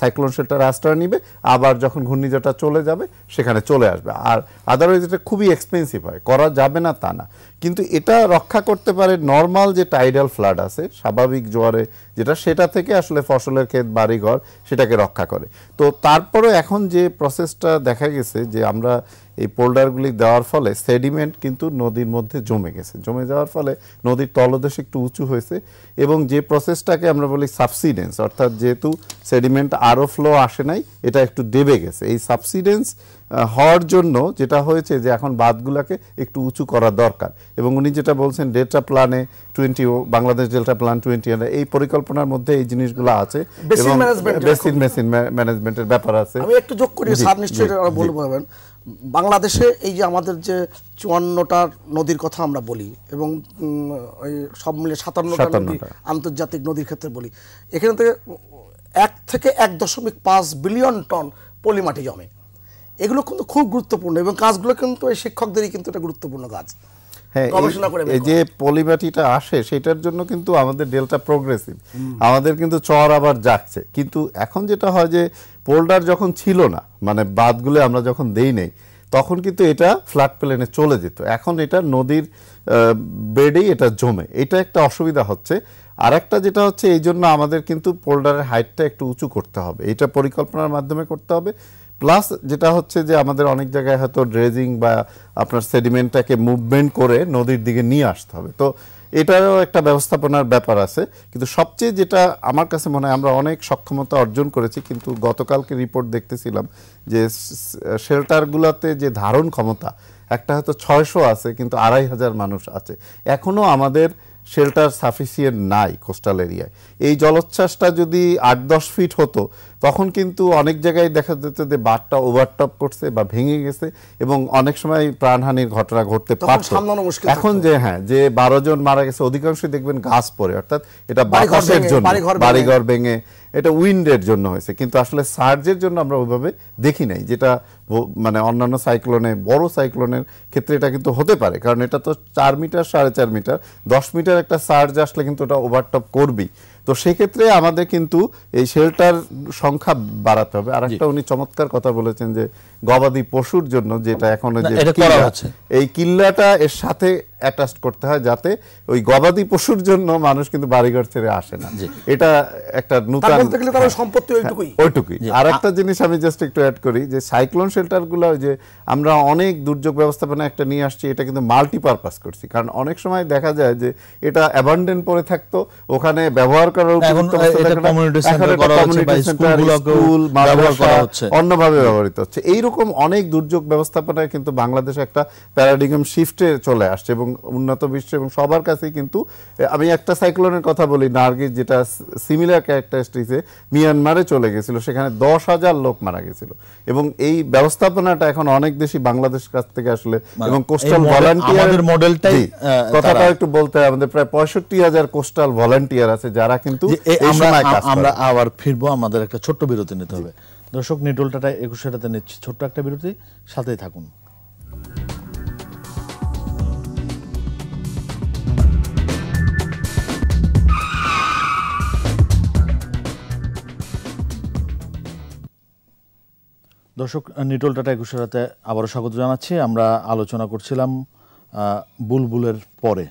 সাইক্লোন শেল্টার আশ্রয় নিবে আবার যখন ঘূর্ণিঝড়টা চলে যাবে সেখানে চলে আসবে আর আদারওয়াইজ এটা খুবই এক্সপেন্সিভ হয় করা যাবে না তা না কিন্তু এটা রক্ষা করতে পারে নর্মাল যে টাইডাল ফ্লাড আছে স্বাভাবিক জোয়ারে যেটা সেটা থেকে আসলে ফসলের ক্ষেত বাড়িঘর সেটাকে রক্ষা করে তো তারপরে এখন যে প্রসেসটা দেখা গেছে যে আমরা এই পোল্ডারগুলি দেওয়ার ফলে সেডিমেন্ট কিন্তু নদীর মধ্যে জমে গেছে জমে যাওয়ার ফলে নদীর তলদেশ একটু উঁচু হয়েছে এবং যে প্রসেসটাকে আমরা বলি সাবসিডেন্স অর্থাৎ যেহেতু সেডিমেন্ট আরও ফ্লো আসে নাই এটা একটু দেবে গেছে এই সাবসিডেন্স হওয়ার জন্য যেটা হয়েছে যে এখন বাঁধগুলোকে একটু উঁচু করা দরকার এবং উনি যেটা বলছেন ডেল্টা প্ল্যানে twenty Bangladesh delta plan twenty এই পরিকল্পনার মধ্যে এই জিনিসগুলো আছে বেসিন ম্যানেজমেন্টের ব্যাপার আছে আমি একটু যোগ করি সাব নিশ্চয়ই বলবেন বাংলাদেশে এই যে আমাদের যে চুয়ান্নটার নদীর কথা আমরা বলি এবং ওই সব মিলে সাতান্নটা নদী আন্তর্জাতিক নদীর ক্ষেত্রে বলি এখানে থেকে এক থেকে এক দশমিক পাঁচ বিলিয়ন টন পলিমাটি জমে এগুলো কিন্তু খুব গুরুত্বপূর্ণ এবং কাজগুলো কিন্তু এই শিক্ষকদেরই কিন্তু একটা গুরুত্বপূর্ণ কাজ হ্যাঁ, এই যে পলিমাটিটা আসে সেটার জন্য কিন্তু আমাদের ডেল্টা প্রোগ্রেসিভ আমাদের কিন্তু চর আবার যাচ্ছে কিন্তু এখন যেটা হয় যে পোল্ডার যখন ছিল না মানে বাঁধগুলো আমরা যখন দেই নেই তখন কিন্তু এটা ফ্ল্যাট প্লেনে চলে যেত এখন এটা নদীর বেডেই এটা জমে এটা একটা অসুবিধা হচ্ছে আর একটা যেটা হচ্ছে এই জন্য আমাদের কিন্তু পোল্ডারের হাইটটা একটু উঁচু করতে হবে এটা পরিকল্পনার মাধ্যমে করতে হবে প্লাস যেটা হচ্ছে যে আমাদের অনেক জায়গায় হয়তো ড্রেজিং বা আপনার সেডিমেন্টটাকে মুভমেন্ট করে নদীর দিকে নিয়ে আসতে হবে তো এটাও একটা ব্যবস্থাপনার ব্যাপার আছে কিন্তু সবচেয়ে যেটা আমার কাছে মনে হয় আমরা অনেক সক্ষমতা অর্জন করেছি কিন্তু গতকালকে রিপোর্ট দেখতেছিলাম যে শেল্টারগুলোতে যে ধারণ ক্ষমতা একটা হয়তো ছয়শো আছে কিন্তু আড়াই হাজার মানুষ আছে এখনও আমাদের শেল্টার সাফিসিয়েন্ট নাই কোস্টাল এরিয়ায় এই জলোচ্ছ্বাসটা যদি আট দশ ফিট হতো তখন কিন্তু অনেক জায়গায় দেখা যেত যে বাঁধটা ওভারটপ করছে বা ভেঙে গেছে এবং অনেক সময় প্রাণহানির ঘটনা ঘটতে পারত এখন যে হ্যাঁ যে বারো জন মারা গেছে অধিকাংশই দেখবেন গাছ পড়ে অর্থাৎ এটা বাতাসের জন্য বাড়িঘর ভেঙে এটা উইন্ডের জন্য হয়েছে কিন্তু আসলে সার্জের জন্য আমরা ওইভাবে দেখি নাই যেটা মানে অন্যান্য সাইক্লোনে বড় সাইক্লোনের ক্ষেত্রে এটা কিন্তু হতে পারে কারণ এটা তো চার মিটার সাড়ে চার মিটার দশ মিটার একটা সার্জ আসলে কিন্তু ওটা ওভারটপ করবেই তো সেক্ষেত্রে আমাদের কিন্তু এই শেল্টার সংখ্যা বাড়াতে হবে আর একটা উনি চমৎকার কথা বলেছেন যে গবাদি পশুর জন্য যেটা এখন এই কিল্লাটা এর সাথে অ্যাটাচ করতে হয় যাতে ওই গবাদি পশুর জন্য মানুষ কিন্তু বাড়িঘর ছেড়ে আসে না এটা একটা নতুন তার সম্পত্তি হ্যাঁ, ওইটুকুই হ্যাঁ, ওইটুকুই আর একটা জিনিস আমি জাস্ট একটু অ্যাড করি যে সাইক্লোন শেল্টারগুলো যে আমরা অনেক দুর্যোগ ব্যবস্থাপনা একটা নিয়ে আসছি এটা কিন্তু মাল্টিপারপাস করছি কারণ অনেক সময় দেখা যায় যে এটা অ্যাবান্ডেন পড়ে থাকতো ওখানে ব্যবহার করার উপযুক্ত অন্যভাবে ব্যবহৃত হচ্ছে এইরকম অনেক দুর্যোগ ব্যবস্থাপনায় কিন্তু বাংলাদেশ একটা প্যারাডিগম শিফটে চলে আসছে এবং উন্নত বিশ্ব এবং সবার কাছেই কিন্তু আমি একটা সাইক্লোনের কথা বলি নার্গিস যেটা সিমিলার ক্যারেক্টারিস্টিসে মিয়ানমারে চলে গেছিল সেখানে দশ হাজার লোক মারা গেছিল এবং এই ব্যবস্থাপনাটা এখন অনেক দেশই বাংলাদেশ কাছ থেকে আসলে মানে এবং কোস্টাল ভলান্টিয়ার মডেলটাই কথাটা একটু বলতে হয় আমাদের প্রায় পঁয়ষট্টি হাজার কোস্টাল ভলান্টিয়ার আছে যারা কিন্তু আমরা আবার ফিরবো আমাদের একটা ছোট্ট বিরতি নিতে হবে দর্শক নিটোলটাটা একুশে নিচ্ছি ছোট্ট একটা বিরতি সাথেই থাকুন দর্শক নিটল টাটা একুশের সাথে আবারও স্বাগত জানাচ্ছি আমরা আলোচনা করছিলাম বুলবুলের পরে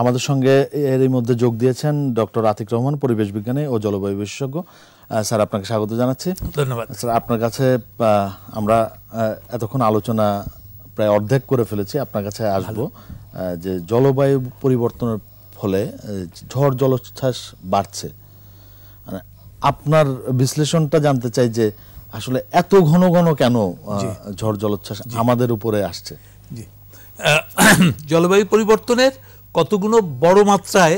আমাদের সঙ্গে এরই মধ্যে যোগ দিয়েছেন ডক্টর আতিক রহমান পরিবেশ বিজ্ঞানী ও জলবায়ু বিশেষজ্ঞ স্যার আপনাকে স্বাগত জানাচ্ছি ধন্যবাদ স্যার আপনার কাছে আমরা এতক্ষণ আলোচনা প্রায় অর্ধেক করে ফেলেছি আপনার কাছে আসবো যে জলবায়ু পরিবর্তনের ফলে ঝড় জলোচ্ছ্বাস বাড়ছে মানে আপনার বিশ্লেষণটা জানতে চাই যে আসলে এত ঘন ঘন কেন ঝড় জলোচ্ছ্বাস আমাদের উপরে আসছে জি জলবায়ু পরিবর্তনের কতগুলো বড় মাত্রায়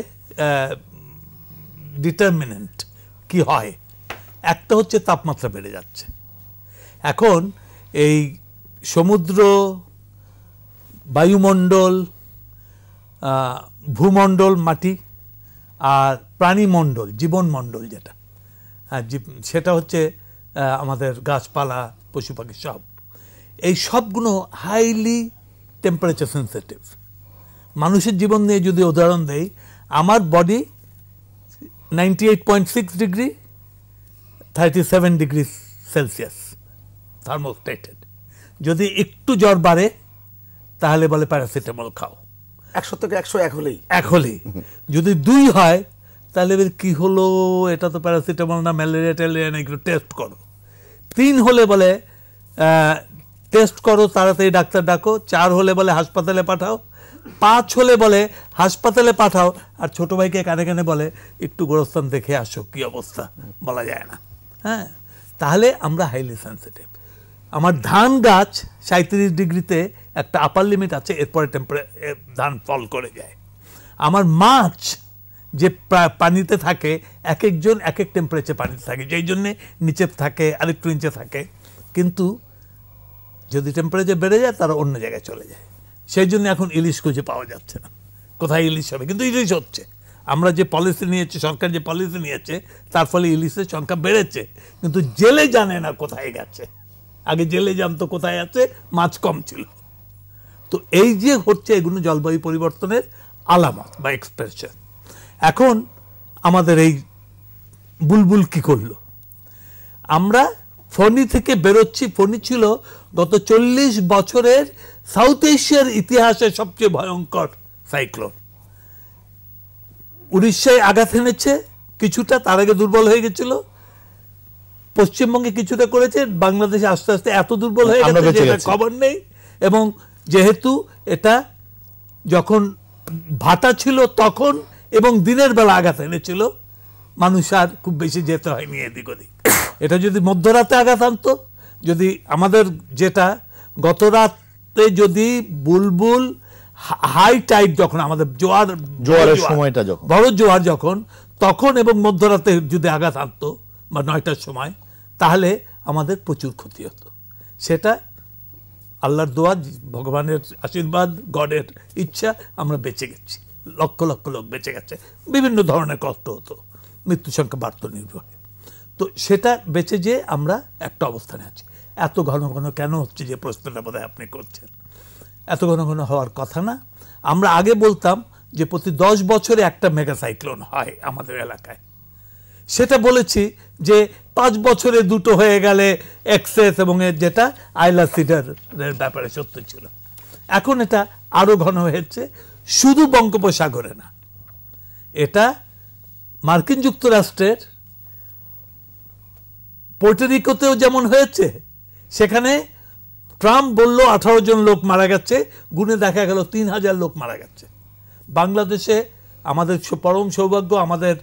ডিটারমিনেন্ট কি হয় একটা হচ্ছে তাপমাত্রা বেড়ে যাচ্ছে এখন এই সমুদ্র বায়ুমণ্ডল ভূমণ্ডল মাটি আর প্রাণীমণ্ডল জীবনমণ্ডল যেটা হ্যাঁ সেটা হচ্ছে আমাদের গাছপালা পশু পাখি সব এই সবগুলো হাইলি টেম্পারেচার সেন্সিটিভ মানুষের জীবন নিয়ে যদি উদাহরণ দেই আমার body ninety eight point six degree thirty seven degree celsius thermostated যদি একটু জ্বর বাড়ে তাহলে বলে প্যারাসিটামল খাও একশো থেকে একশো এক হলেই এক হলেই যদি দুই হয় তাহলে এবার কী হলো এটা তো প্যারাসিটামল না ম্যালেরিয়া ট্যালেরিয়া না একটু টেস্ট করো তিন হলে বলে টেস্ট করো তাড়াতাড়ি ডাক্তার ডাকো চার হলে বলে হাসপাতালে পাঠাও পাঁচ হলে বলে হাসপাতালে পাঠাও আর ছোটো ভাইকে কানে কানে বলে একটু গোরস্থান দেখে আসো কী অবস্থা বলা যায় না হ্যাঁ তাহলে আমরা হাইলি সেন্সিটিভ আমার ধান গাছ সাঁত্রিশ ডিগ্রিতে একটা আপার লিমিট আছে এরপরে টেম্পারে ধান ফল করে যায় আমার মাছ যে পানিতে থাকে এক একজন এক এক টেম্পারেচার পানিতে থাকে যেই জন্যে নিচে থাকে আরেকটু নিচে থাকে কিন্তু যদি টেম্পারেচার বেড়ে যায় তারা অন্য জায়গায় চলে যায় সেই জন্য এখন ইলিশ খুঁজে পাওয়া যাচ্ছে না কোথায় ইলিশ হবে কিন্তু ইলিশ হচ্ছে আমরা যে পলিসি নিয়েছি সরকার যে পলিসি নিয়েছে তার ফলে ইলিশের সংখ্যা বেড়েছে কিন্তু জেলে জানে না কোথায় গেছে আগে জেলে জানতো কোথায় আছে মাছ কম ছিল তো এই যে হচ্ছে এগুলো জলবায়ু পরিবর্তনের আলামত বা এক্সপ্রেশন এখন আমাদের এই বুলবুল কি করলো আমরা ফণি থেকে বেরোচ্ছি ফণি ছিল গত চল্লিশ বছরের সাউথ এশিয়ার ইতিহাসে সবচেয়ে ভয়ঙ্কর সাইক্লোন উড়িষ্যায় আঘাত এনেছে কিছুটা তার আগে দুর্বল হয়ে গেছিল পশ্চিমবঙ্গে কিছুটা করেছে বাংলাদেশে আস্তে আস্তে এত দুর্বল হয়ে গেছে খবর নেই এবং যেহেতু এটা যখন ভাটা ছিল তখন এবং দিনের বেলা আঘাত এনেছিল মানুষ আর খুব বেশি যেতে হয়নি এদিক ওদিক এটা যদি মধ্যরাতে আঘাত আনত যদি আমাদের যেটা গত রাতে যদি বুলবুল হাই টাইট যখন আমাদের জোয়ার জোয়ারের সময়টা যখন বড় জোয়ার যখন তখন এবং মধ্যরাতে যদি আঘাত আনতো বা নয়টার সময় তাহলে আমাদের প্রচুর ক্ষতি হতো সেটা আল্লাহর দোয়া ভগবানের আশীর্বাদ গডের ইচ্ছা আমরা বেঁচে গেছি লক্ষ লক্ষ লোক বেঁচে গেছে বিভিন্ন ধরনের কষ্ট হতো মৃত্যু সংখ্যা বাড়ত নির্ভরে তো সেটা বেঁচে যে আমরা একটা অবস্থানে আছি এত ঘন ঘন কেন হচ্ছে যে প্রশ্নটা বোধহয় আপনি করছেন এত ঘন ঘন হওয়ার কথা না আমরা আগে বলতাম যে প্রতি দশ বছরে একটা মেগা সাইক্লোন হয় আমাদের এলাকায় সেটা বলেছি যে পাঁচ বছরে দুটো হয়ে গেলে এক্সেস এবং যেটা আইলা সিডারের ব্যাপারে সত্য ছিল এখন এটা আরও ঘন হয়েছে শুধু বঙ্গোপসাগরে না এটা মার্কিন যুক্তরাষ্ট্রের পোর্টেরিকোতেও যেমন হয়েছে সেখানে ট্রাম্প বলল আঠারো জন লোক মারা গেছে গুনে দেখা গেল তিন হাজার লোক মারা গেছে বাংলাদেশে আমাদের পরম সৌভাগ্য আমাদের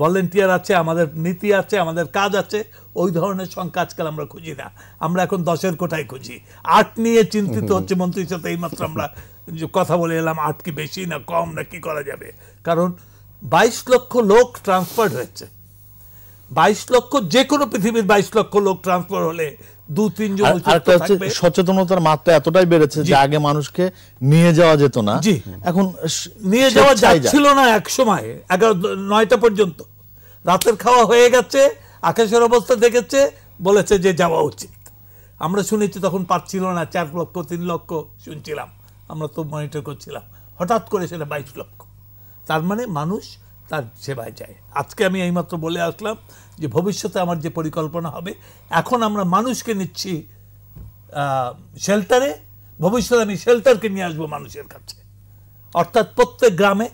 ভলেন্টিয়ার আছে আমাদের নীতি আছে আমাদের কাজ আছে ওই ধরনের সংখ্যা আজকাল আমরা খুঁজি না আমরা এখন দশের কোটায় খুঁজি আট নিয়ে চিন্তিত হচ্ছে মন্ত্রীর সাথে এইমাত্র আমরা কথা বলে এলাম আট কি বেশি না কম না কি করা যাবে কারণ বাইশ লক্ষ লোক ট্রান্সফার হয়েছে বাইশ লক্ষ যে কোনো পৃথিবীর বাইশ লক্ষ লোক ট্রান্সফার হলে দু তিনজন সচেতনতার মাত্রা এতটাই বেড়েছে যে আগে মানুষকে নিয়ে যাওয়া যেত না জি এখন নিয়ে যাওয়া যাচ্ছিল না এক সময় এগারো নয়টা পর্যন্ত রাতের খাওয়া হয়ে গেছে আকাশের অবস্থা দেখেছে বলেছে যে যাওয়া উচিত আমরা শুনেছি তখন পাচ্ছিল না চার লক্ষ তিন লক্ষ শুনছিলাম আমরা তো মনিটর করছিলাম হঠাৎ করে সেটা বাইশ লক্ষ তার মানে মানুষ তার সেবায় যায় আজকে আমি এইমাত্র বলে আসলাম যে ভবিষ্যতে আমার যে পরিকল্পনা হবে এখন আমরা মানুষকে নিচ্ছি শেল্টারে ভবিষ্যতে আমি শেল্টারকে নিয়ে আসবো মানুষের কাছে অর্থাৎ প্রত্যেক গ্রামে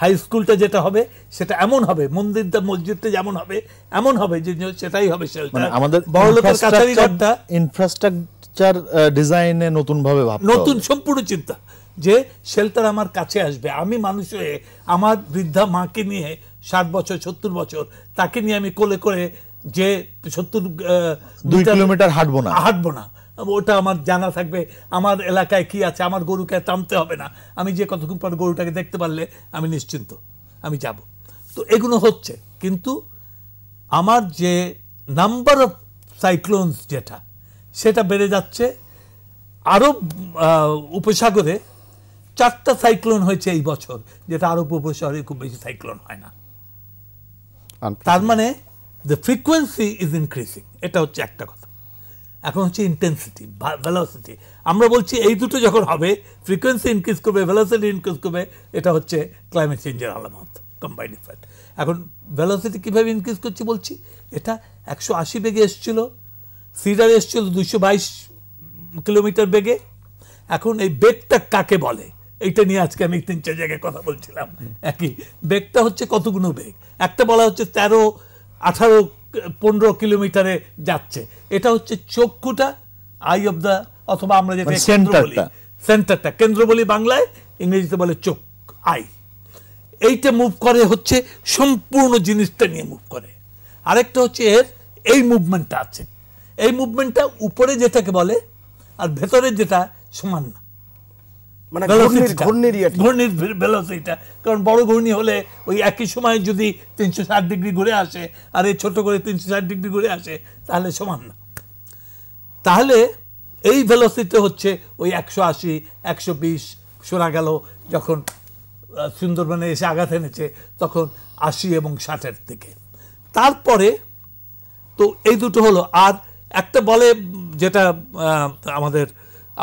হাই স্কুলটা যেটা হবে সেটা এমন হবে মন্দিরটা মসজিদটা যেমন হবে এমন হবে যে সেটাই হবে শেল্টার মানে আমাদের বড়লোকের কাছারি ঘরটা ইনফ্রাস্ট্রাকচার স্ট্রাকচার ডিজাইনে নতুনভাবে ভাব নতুন সম্পূর্ণ চিন্তা যে শেল্টার আমার কাছে আসবে আমি মানুষ হয়ে আমার বৃদ্ধা মাকে নিয়ে ষাট বছর সত্তর বছর তাকে নিয়ে আমি কোলে করে যে সত্তর দুই কিলোমিটার হাঁটবো না হাঁটবো না ওটা আমার জানা থাকবে আমার এলাকায় কি আছে আমার গরুকে টানতে হবে না আমি যে কতক্ষণ পর গরুটাকে দেখতে পারলে আমি নিশ্চিন্ত আমি যাব তো এগুলো হচ্ছে কিন্তু আমার যে নাম্বার অফ সাইক্লোনস যেটা সেটা বেড়ে যাচ্ছে আরব উপসাগরে চারটা সাইক্লোন হয়েছে এই বছর যেটা আরব উপসাগরে খুব বেশি সাইক্লোন হয় না তার মানে দ্য ফ্রিকুয়েন্সি ইজ ইনক্রিজিং এটা হচ্ছে একটা কথা এখন হচ্ছে ইন্টেন্সিটি ভেলোসিটি আমরা বলছি এই দুটো যখন হবে ফ্রিকোয়েন্সি ইনক্রিজ করবে ভেলোসিটি ইনক্রিজ করবে এটা হচ্ছে ক্লাইমেট চেঞ্জের আলামত কম্বাইন্ড ইফেক্ট এখন ভেলোসিটি কীভাবে ইনক্রিজ করছি বলছি এটা একশো আশি বেগে এসছিলো সিজার এসছিল দুশো বাইশ কিলোমিটার বেগে এখন এই বেগটা কাকে বলে এইটা নিয়ে আজকে আমি তিন চার জায়গায় কথা বলছিলাম একই বেগটা হচ্ছে কতগুলো বেগ একটা বলা হচ্ছে তেরো আঠারো পনেরো কিলোমিটারে যাচ্ছে এটা হচ্ছে চক্ষুটা আই অব দ্য অথবা আমরা যেটা কেন্দ্র বলি সেন্টারটা কেন্দ্র বলি বাংলায় ইংরেজিতে বলে চোখ আই এইটা মুভ করে হচ্ছে সম্পূর্ণ জিনিসটা নিয়ে মুভ করে আরেকটা হচ্ছে এর এই মুভমেন্টটা আছে এই মুভমেন্টটা উপরে যেটাকে বলে আর ভেতরে যেটা সমান না মানে ঘূর্ণির ভেলোসিটিটা কারণ বড় ঘূর্ণি হলে ওই একই যদি তিনশো ষাট ডিগ্রি ঘুরে আসে আর এই ছোট করে তিনশো ষাট ডিগ্রি ঘুরে আসে তাহলে সমান না তাহলে এই ভেলোসিটি হচ্ছে ওই একশো আশি একশো বিশ শোনা গেল যখন সুন্দরবনে এসে আঘাত এনেছে তখন আশি এবং ষাটের দিকে তারপরে তো এই দুটো হলো আর একটা বলে যেটা আমাদের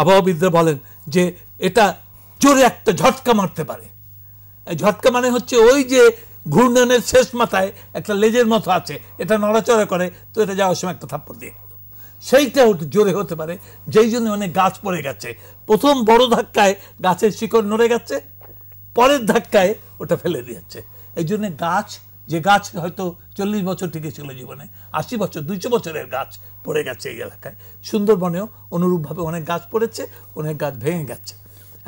আবহাওয়াবিদরা বলেন যে এটা জোরে একটা ঝটকা মারতে পারে ঝটকা মানে হচ্ছে ওই যে ঘূর্ণনের শেষ মাথায় একটা লেজের মতো আছে এটা নড়াচড়া করে তো এটা যাওয়ার সময় একটা থাপ্পড় দিয়ে গেল সেইটা জোরে হতে পারে যেই জন্য অনেক গাছ পড়ে গেছে প্রথম বড় ধাক্কায় গাছের শিকড় নড়ে গেছে পরের ধাক্কায় ওটা ফেলে দিয়েছে এই জন্যে গাছ যে গাছ হয়তো চল্লিশ বছর ছিল জীবনে আশি বছর দুইশো বছরের গাছ পড়ে গেছে এই এলাকায় সুন্দরবনেও অনুরূপভাবে অনেক গাছ পড়েছে অনেক গাছ ভেঙে গেছে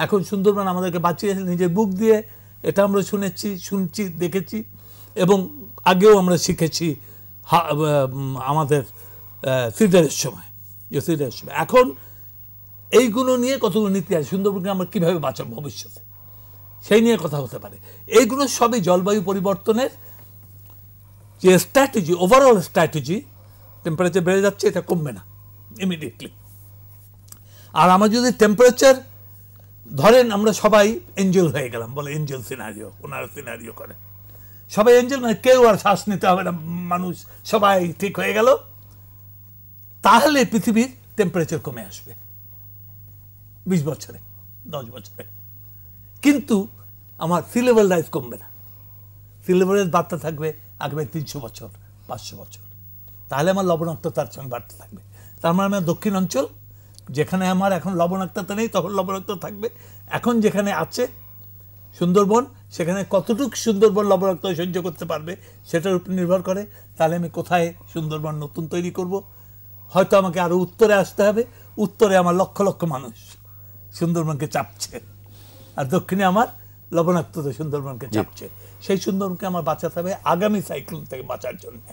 এখন সুন্দরবন আমাদেরকে বাঁচিয়েছে নিজের বুক দিয়ে এটা আমরা শুনেছি শুনছি দেখেছি এবং আগেও আমরা শিখেছি আমাদের সিডারের সময় যে সিডারের সময় এখন এইগুলো নিয়ে কতগুলো নীতি আছে সুন্দরবনকে আমরা কীভাবে বাঁচাবো ভবিষ্যতে সেই নিয়ে কথা হতে পারে এইগুলো সবই জলবায়ু পরিবর্তনের যে স্ট্র্যাটেজি ওভারঅল স্ট্র্যাটেজি টেম্পারেচার বেড়ে যাচ্ছে এটা কমবে না ইমিডিয়েটলি আর আমার যদি টেম্পারেচার ধরেন আমরা সবাই এঞ্জেল হয়ে গেলাম বলে এঞ্জেল সিনারিও ওনারা সিনারিও করে সবাই এঞ্জেল মানে কেউ আর শ্বাস নিতে হবে না মানুষ সবাই ঠিক হয়ে গেল তাহলে পৃথিবীর টেম্পারেচার কমে আসবে বিশ বছরে দশ বছরে কিন্তু আমার সি লেভেল রাইস কমবে না সি লেভেলের বার্তা থাকবে আগামী তিনশো বছর পাঁচশো বছর তাহলে আমার লবণাক্ততার সঙ্গে বাড়তে থাকবে তার মানে আমার দক্ষিণ অঞ্চল যেখানে আমার এখন লবণাক্ততা নেই তখন লবণাক্ত থাকবে এখন যেখানে আছে সুন্দরবন সেখানে কতটুকু সুন্দরবন লবণাক্ত সহ্য করতে পারবে সেটার উপর নির্ভর করে তাহলে আমি কোথায় সুন্দরবন নতুন তৈরি করব হয়তো আমাকে আরও উত্তরে আসতে হবে উত্তরে আমার লক্ষ লক্ষ মানুষ সুন্দরবনকে চাপছে আর দক্ষিণে আমার লবণাক্ততা সুন্দরবনকে চাপছে সেই সুন্দরকে আমার বাঁচাতে হবে আগামী সাইক্লোন থেকে বাঁচার জন্য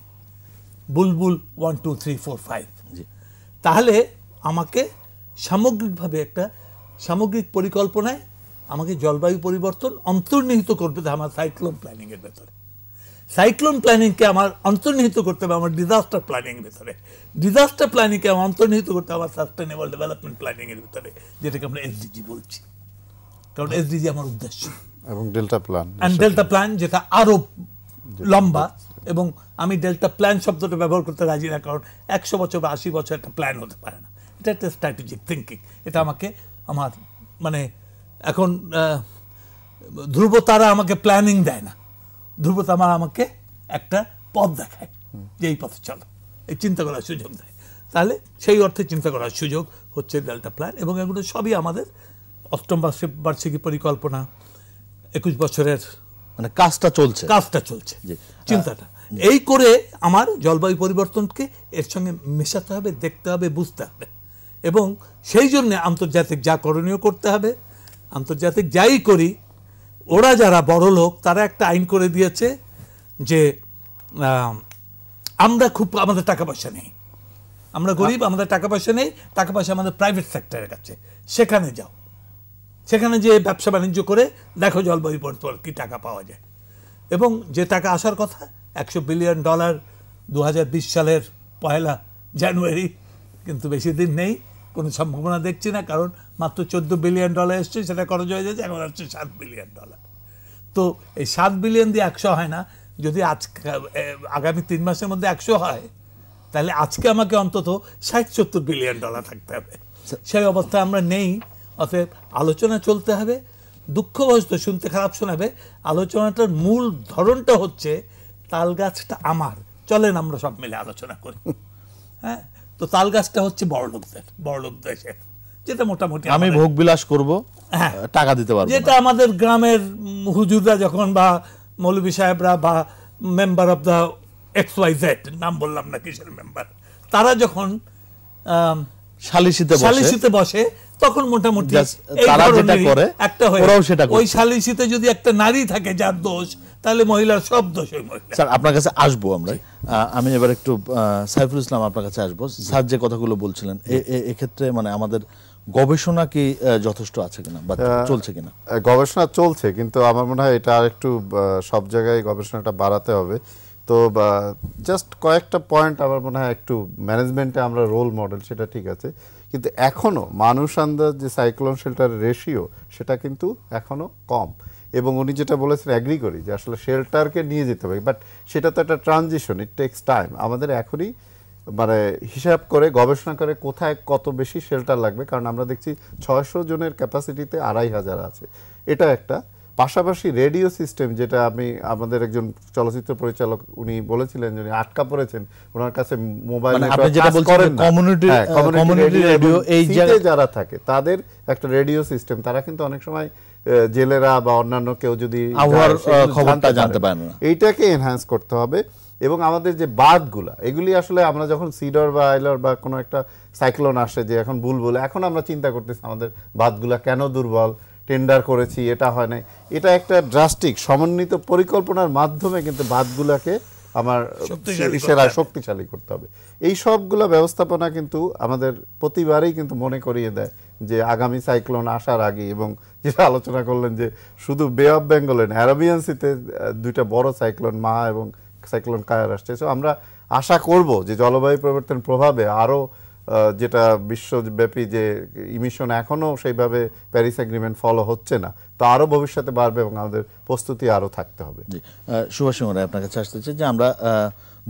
Bulbul one two three four five তাহলে আমাকে সামগ্রিকভাবে একটা সামগ্রিক পরিকল্পনায় আমাকে জলবায়ু পরিবর্তন অন্তর্নিহিত করতে আমার সাইক্লোন প্ল্যানিংয়ের ভেতরে সাইক্লোন প্ল্যানিংকে আমার অন্তর্নিহিত করতে হবে আমার ডিজাস্টার প্ল্যানিংয়ের ভেতরে ডিজাস্টার প্ল্যানিংকে আমার অন্তর্নিহিত করতে হবে আমার সাস্টেনেবল ডেভেলপমেন্ট প্ল্যানিংয়ের ভেতরে যেটাকে আমরা এসডিজি বলছি কারণ এসডিজি আমার উদ্দেশ্য এবং delta plan and delta plan যেটা আরও লম্বা এবং আমি ডেল্টা প্ল্যান শব্দটা ব্যবহার করতে রাজি না কারণ একশো বছর বা আশি বছর একটা প্ল্যান হতে পারে না এটা একটা স্ট্র্যাটেজিক থিঙ্কিং এটা আমাকে আমার মানে এখন ধ্রুবতারা আমাকে প্ল্যানিং দেয় না ধ্রুবতারা আমাকে একটা পথ দেখায় যে এই পথে চলো এই চিন্তা করার সুযোগ দেয় তাহলে সেই অর্থে চিন্তা করার সুযোগ হচ্ছে ডেল্টা প্ল্যান এবং এগুলো সবই আমাদের অষ্টম বার্ষিক বার্ষিকী পরিকল্পনা একুশ বছরের মানে কাজটা চলছে কাজটা চলছে চিন্তাটা এই করে আমার জলবায়ু পরিবর্তনকে এর সঙ্গে মেশাতে হবে দেখতে হবে বুঝতে হবে এবং সেই জন্যে আন্তর্জাতিক যা করণীয় করতে হবে আন্তর্জাতিক যাই করি ওরা যারা বড় লোক তারা একটা আইন করে দিয়েছে যে আমরা খুব আমাদের টাকা পয়সা নেই আমরা গরিব আমাদের টাকা পয়সা নেই টাকা পয়সা আমাদের প্রাইভেট সেক্টরের কাছে সেখানে যাও সেখানে যে ব্যবসা বাণিজ্য করে দেখো জলবায়ু পরিবর্তন কী টাকা পাওয়া যায় এবং যে টাকা আসার কথা একশো বিলিয়ন ডলার দু সালের পয়লা জানুয়ারি কিন্তু বেশি দিন নেই কোনো সম্ভাবনা দেখছি না কারণ মাত্র চোদ্দো বিলিয়ন ডলার এসছে সেটা খরচ হয়ে যাচ্ছে এখন আসছে সাত বিলিয়ন ডলার তো এই সাত বিলিয়ন দিয়ে একশো হয় না যদি আজ আগামী তিন মাসের মধ্যে একশো হয় তাহলে আজকে আমাকে অন্তত ষাট সত্তর বিলিয়ন ডলার থাকতে হবে সেই অবস্থায় আমরা নেই অতএব আলোচনা চলতে হবে দুঃখবশত শুনতে খারাপ শোনাবে আলোচনাটার মূল ধরনটা হচ্ছে তাল গাছটা আমার চলেন আমরা সব মিলে আলোচনা করি হ্যাঁ তো তাল গাছটা হচ্ছে বড়লোকদের বড়লোক দেশের যেটা মোটামুটি আমি ভোগ বিলাস করবো হ্যাঁ। টাকা দিতে পারবো যেটা আমাদের গ্রামের হুজুররা যখন বা মৌলভী সাহেবরা বা member of the X Y Z নাম বললাম না কিসের মেম্বার তারা যখন সালিসিতে সালিসিতে বসে তখন মোটামুটি তারা যেটা করে একটা হয় ওরাও সেটা করে ওই সালিসিতে যদি একটা নারী থাকে যার দোষ তাহলে মহিলার সব দোষ ওই মহিলা স্যার আপনার কাছে আসবো আমরা আমি এবার একটু সাইফুল ইসলাম আপনার কাছে আসবো স্যার যে কথাগুলো বলছিলেন এক্ষেত্রে মানে আমাদের গবেষণা কি যথেষ্ট আছে কিনা বা চলছে কিনা গবেষণা চলছে কিন্তু আমার মনে হয় এটা আরেকটু সব জায়গায় গবেষণাটা বাড়াতে হবে তো জাস্ট কয়েকটা পয়েন্ট আমার মনে হয় একটু ম্যানেজমেন্টে আমরা রোল মডেল সেটা ঠিক আছে কিন্তু এখনও মানুষ আন্দাজ যে সাইক্লোন শেল্টার রেশিও সেটা কিন্তু এখনও কম এবং উনি যেটা বলেছেন অ্যাগ্রি করি যে আসলে শেল্টারকে নিয়ে যেতে হবে বাট সেটা তো একটা ট্রানজিশন ইট টেক্স টাইম আমাদের এখনই মানে হিসাব করে গবেষণা করে কোথায় কত বেশি শেল্টার লাগবে কারণ আমরা দেখছি ছয়শো জনের ক্যাপাসিটিতে আড়াই হাজার আছে এটা একটা পাশাপাশি রেডিও সিস্টেম যেটা আমি আমাদের একজন চলচ্চিত্র পরিচালক উনি বলেছিলেন উনি আটকা পড়েছেন ওনার কাছে মোবাইল মানে কমিউনিটি রেডিও হ্যাঁ, এই যারা থাকে তাদের একটা রেডিও সিস্টেম তারা কিন্তু অনেক সময় জেলেরা বা অন্যান্য কেউ যদি খবরটা জানতে পারে না এইটাকে এনহ্যান্স করতে হবে এবং আমাদের যে বাঁধগুলো এগুলি আসলে আমরা যখন সিডর বা আইলর বা কোনো একটা সাইক্লোন আসে যে এখন ভুল বলে এখন আমরা চিন্তা করতেছি আমাদের বাঁধগুলো কেন দুর্বল টেন্ডার করেছি এটা হয় নাই এটা একটা ড্রাস্টিক সমন্বিত পরিকল্পনার মাধ্যমে কিন্তু বাদগুলোকে আমার সেরা শক্তিশালী করতে হবে এই সবগুলো ব্যবস্থাপনা কিন্তু আমাদের প্রতিবারই কিন্তু মনে করিয়ে দেয় যে আগামী সাইক্লোন আসার আগে এবং যেটা আলোচনা করলেন যে শুধু বে অফ বেঙ্গল না দুইটা বড় সাইক্লোন মা এবং সাইক্লোন কায়ার আসছে সো আমরা আশা করব যে জলবায়ু পরিবর্তন প্রভাবে আরও যেটা বিশ্বব্যাপী যে ইমিশন এখনও সেইভাবে প্যারিস এগ্রিমেন্ট ফলো হচ্ছে না তা আরও ভবিষ্যতে বাড়বে এবং আমাদের প্রস্তুতি আরও থাকতে হবে জি সুভাষ রায় আপনার কাছে আসতে চাই যে আমরা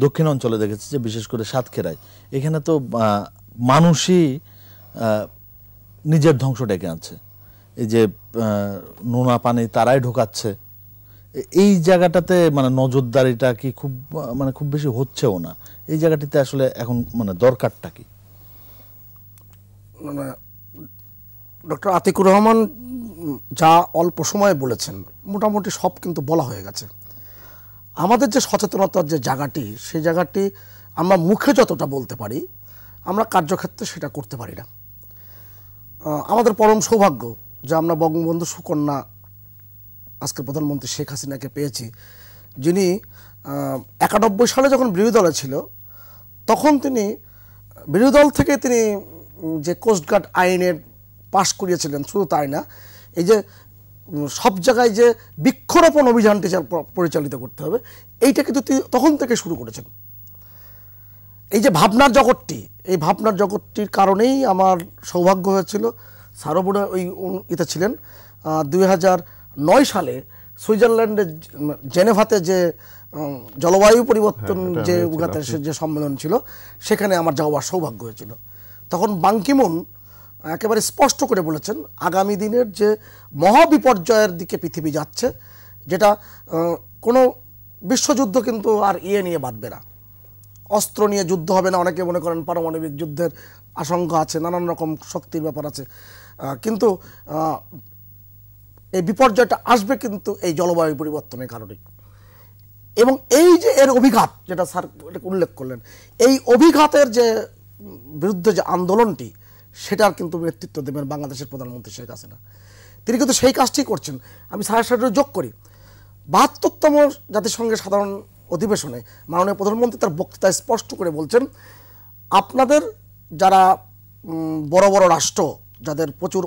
দক্ষিণ অঞ্চলে দেখেছি যে বিশেষ করে সাতক্ষেরায় এখানে তো মানুষই নিজের ধ্বংস ডেকে আনছে এই যে নোনা পানি তারাই ঢোকাচ্ছে এই জায়গাটাতে মানে নজরদারিটা কি খুব মানে খুব বেশি হচ্ছেও না এই জায়গাটিতে আসলে এখন মানে দরকারটা কি মানে ডক্টর আতিকুর রহমান যা অল্প সময়ে বলেছেন মোটামুটি সব কিন্তু বলা হয়ে গেছে আমাদের যে সচেতনতার যে জায়গাটি সেই জায়গাটি আমরা মুখে যতটা বলতে পারি আমরা কার্যক্ষেত্রে সেটা করতে পারি না আমাদের পরম সৌভাগ্য যে আমরা বঙ্গবন্ধু সুকন্যা আজকের প্রধানমন্ত্রী শেখ হাসিনাকে পেয়েছি যিনি একানব্বই সালে যখন বিরোধী দলে ছিল তখন তিনি বিরোধী দল থেকে তিনি যে কোস্টগার্ড আইনের পাশ করিয়েছিলেন শুধু তাই না এই যে সব জায়গায় যে বৃক্ষরোপণ অভিযানটি পরিচালিত করতে হবে এইটা কিন্তু তখন থেকে শুরু করেছেন এই যে ভাবনার জগৎটি এই ভাবনার জগৎটির কারণেই আমার সৌভাগ্য হয়েছিল সারোবুড়া ওই ইতে ছিলেন দুই নয় সালে সুইজারল্যান্ডের জেনেভাতে যে জলবায়ু পরিবর্তন হ্যাঁ, যে উগাতে যে সম্মেলন ছিল সেখানে আমার যাওয়ার সৌভাগ্য হয়েছিল তখন বাঙ্কিমুন একেবারে স্পষ্ট করে বলেছেন আগামী দিনের যে মহাবিপর্যয়ের দিকে পৃথিবী যাচ্ছে যেটা কোনো বিশ্বযুদ্ধ কিন্তু আর ইয়ে নিয়ে বাঁধবে না অস্ত্র নিয়ে যুদ্ধ হবে না অনেকে মনে করেন পারমাণবিক যুদ্ধের আশঙ্কা আছে নানান রকম শক্তির ব্যাপার আছে কিন্তু এই বিপর্যয়টা আসবে কিন্তু এই জলবায়ু পরিবর্তনের কারণে এবং এই যে এর অভিঘাত যেটা স্যার উল্লেখ করলেন এই অভিঘাতের যে বিরুদ্ধে যে আন্দোলনটি সেটার কিন্তু নেতৃত্ব দেবেন বাংলাদেশের প্রধানমন্ত্রী শেখ হাসিনা তিনি কিন্তু সেই কাজটি করছেন আমি সাড়ে সাড়ে যোগ করি বাহাত্তরতম জাতিসংঘের সাধারণ অধিবেশনে মাননীয় প্রধানমন্ত্রী তার বক্তৃতায় স্পষ্ট করে বলছেন আপনাদের যারা বড় বড় রাষ্ট্র যাদের প্রচুর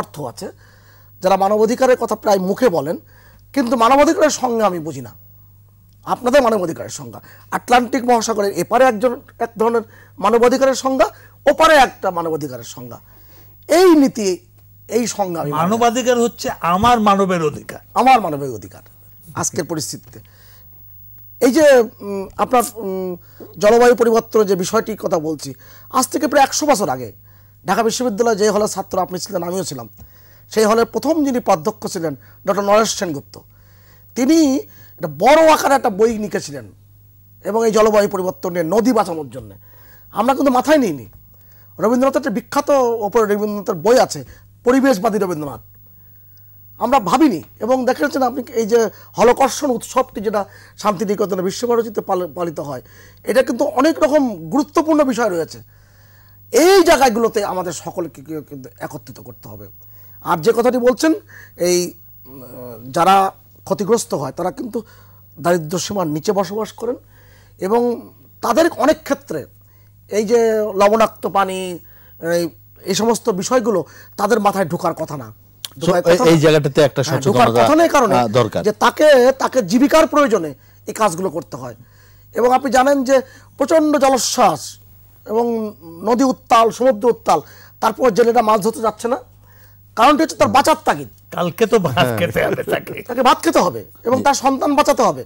অর্থ আছে যারা মানবাধিকারের কথা প্রায় মুখে বলেন কিন্তু মানবাধিকারের সঙ্গে আমি বুঝি না আপনাদের মানবাধিকারের সংজ্ঞা আটলান্টিক মহাসাগরের এপারে একজন এক ধরনের মানবাধিকারের সংজ্ঞা ওপারে একটা মানবাধিকারের সংজ্ঞা এই নীতি এই সংজ্ঞা মানবাধিকার হচ্ছে আমার মানবের অধিকার আমার মানবের অধিকার আজকের পরিস্থিতিতে এই যে আপনার জলবায়ু পরিবর্তনের যে বিষয়টির কথা বলছি আজ থেকে প্রায় একশো বছর আগে ঢাকা বিশ্ববিদ্যালয়ে যে হলের ছাত্র আপনি ছিলেন আমিও ছিলাম সেই হলের প্রথম যিনি প্রাধ্যক্ষ ছিলেন ডক্টর নরেশ সেনগুপ্ত তিনি একটা বড় আকারে একটা বই নিকেছিলেন এবং এই জলবায়ু পরিবর্তনে নদী বাঁচানোর জন্য আমরা কিন্তু মাথায় নিইনি রবীন্দ্রনাথের একটা বিখ্যাত ওপরে রবীন্দ্রনাথের বই আছে পরিবেশবাদী রবীন্দ্রনাথ আমরা ভাবিনি এবং দেখেছেন আপনি এই যে হলকর্ষণ উৎসবটি যেটা শান্তিনিকেতনে বিশ্বভারতীতে পালিত হয় এটা কিন্তু অনেক রকম গুরুত্বপূর্ণ বিষয় রয়েছে এই জায়গাগুলোতে আমাদের সকলকে কিন্তু একত্রিত করতে হবে আর যে কথাটি বলছেন এই যারা ক্ষতিগ্রস্ত হয় তারা কিন্তু দারিদ্র সীমার নিচে বসবাস করেন এবং তাদের অনেক ক্ষেত্রে এই যে লবণাক্ত পানি এই সমস্ত বিষয়গুলো তাদের মাথায় ঢোকার কথা না এই জায়গাটাতে একটা হ্যাঁ, কারণে যে তাকে তাকে জীবিকার প্রয়োজনে এই কাজগুলো করতে হয় এবং আপনি জানেন যে প্রচন্ড জলশ্বাস এবং নদী উত্তাল সমুদ্র উত্তাল তারপর জেলেরা মাছ ধরতে যাচ্ছে না কারণটি হচ্ছে তার বাঁচার তাগিদ কালকে তো ভাত হ্যাঁ। খেতে হবে তাকে তাকে ভাত খেতে হবে এবং তার সন্তান বাঁচাতে হবে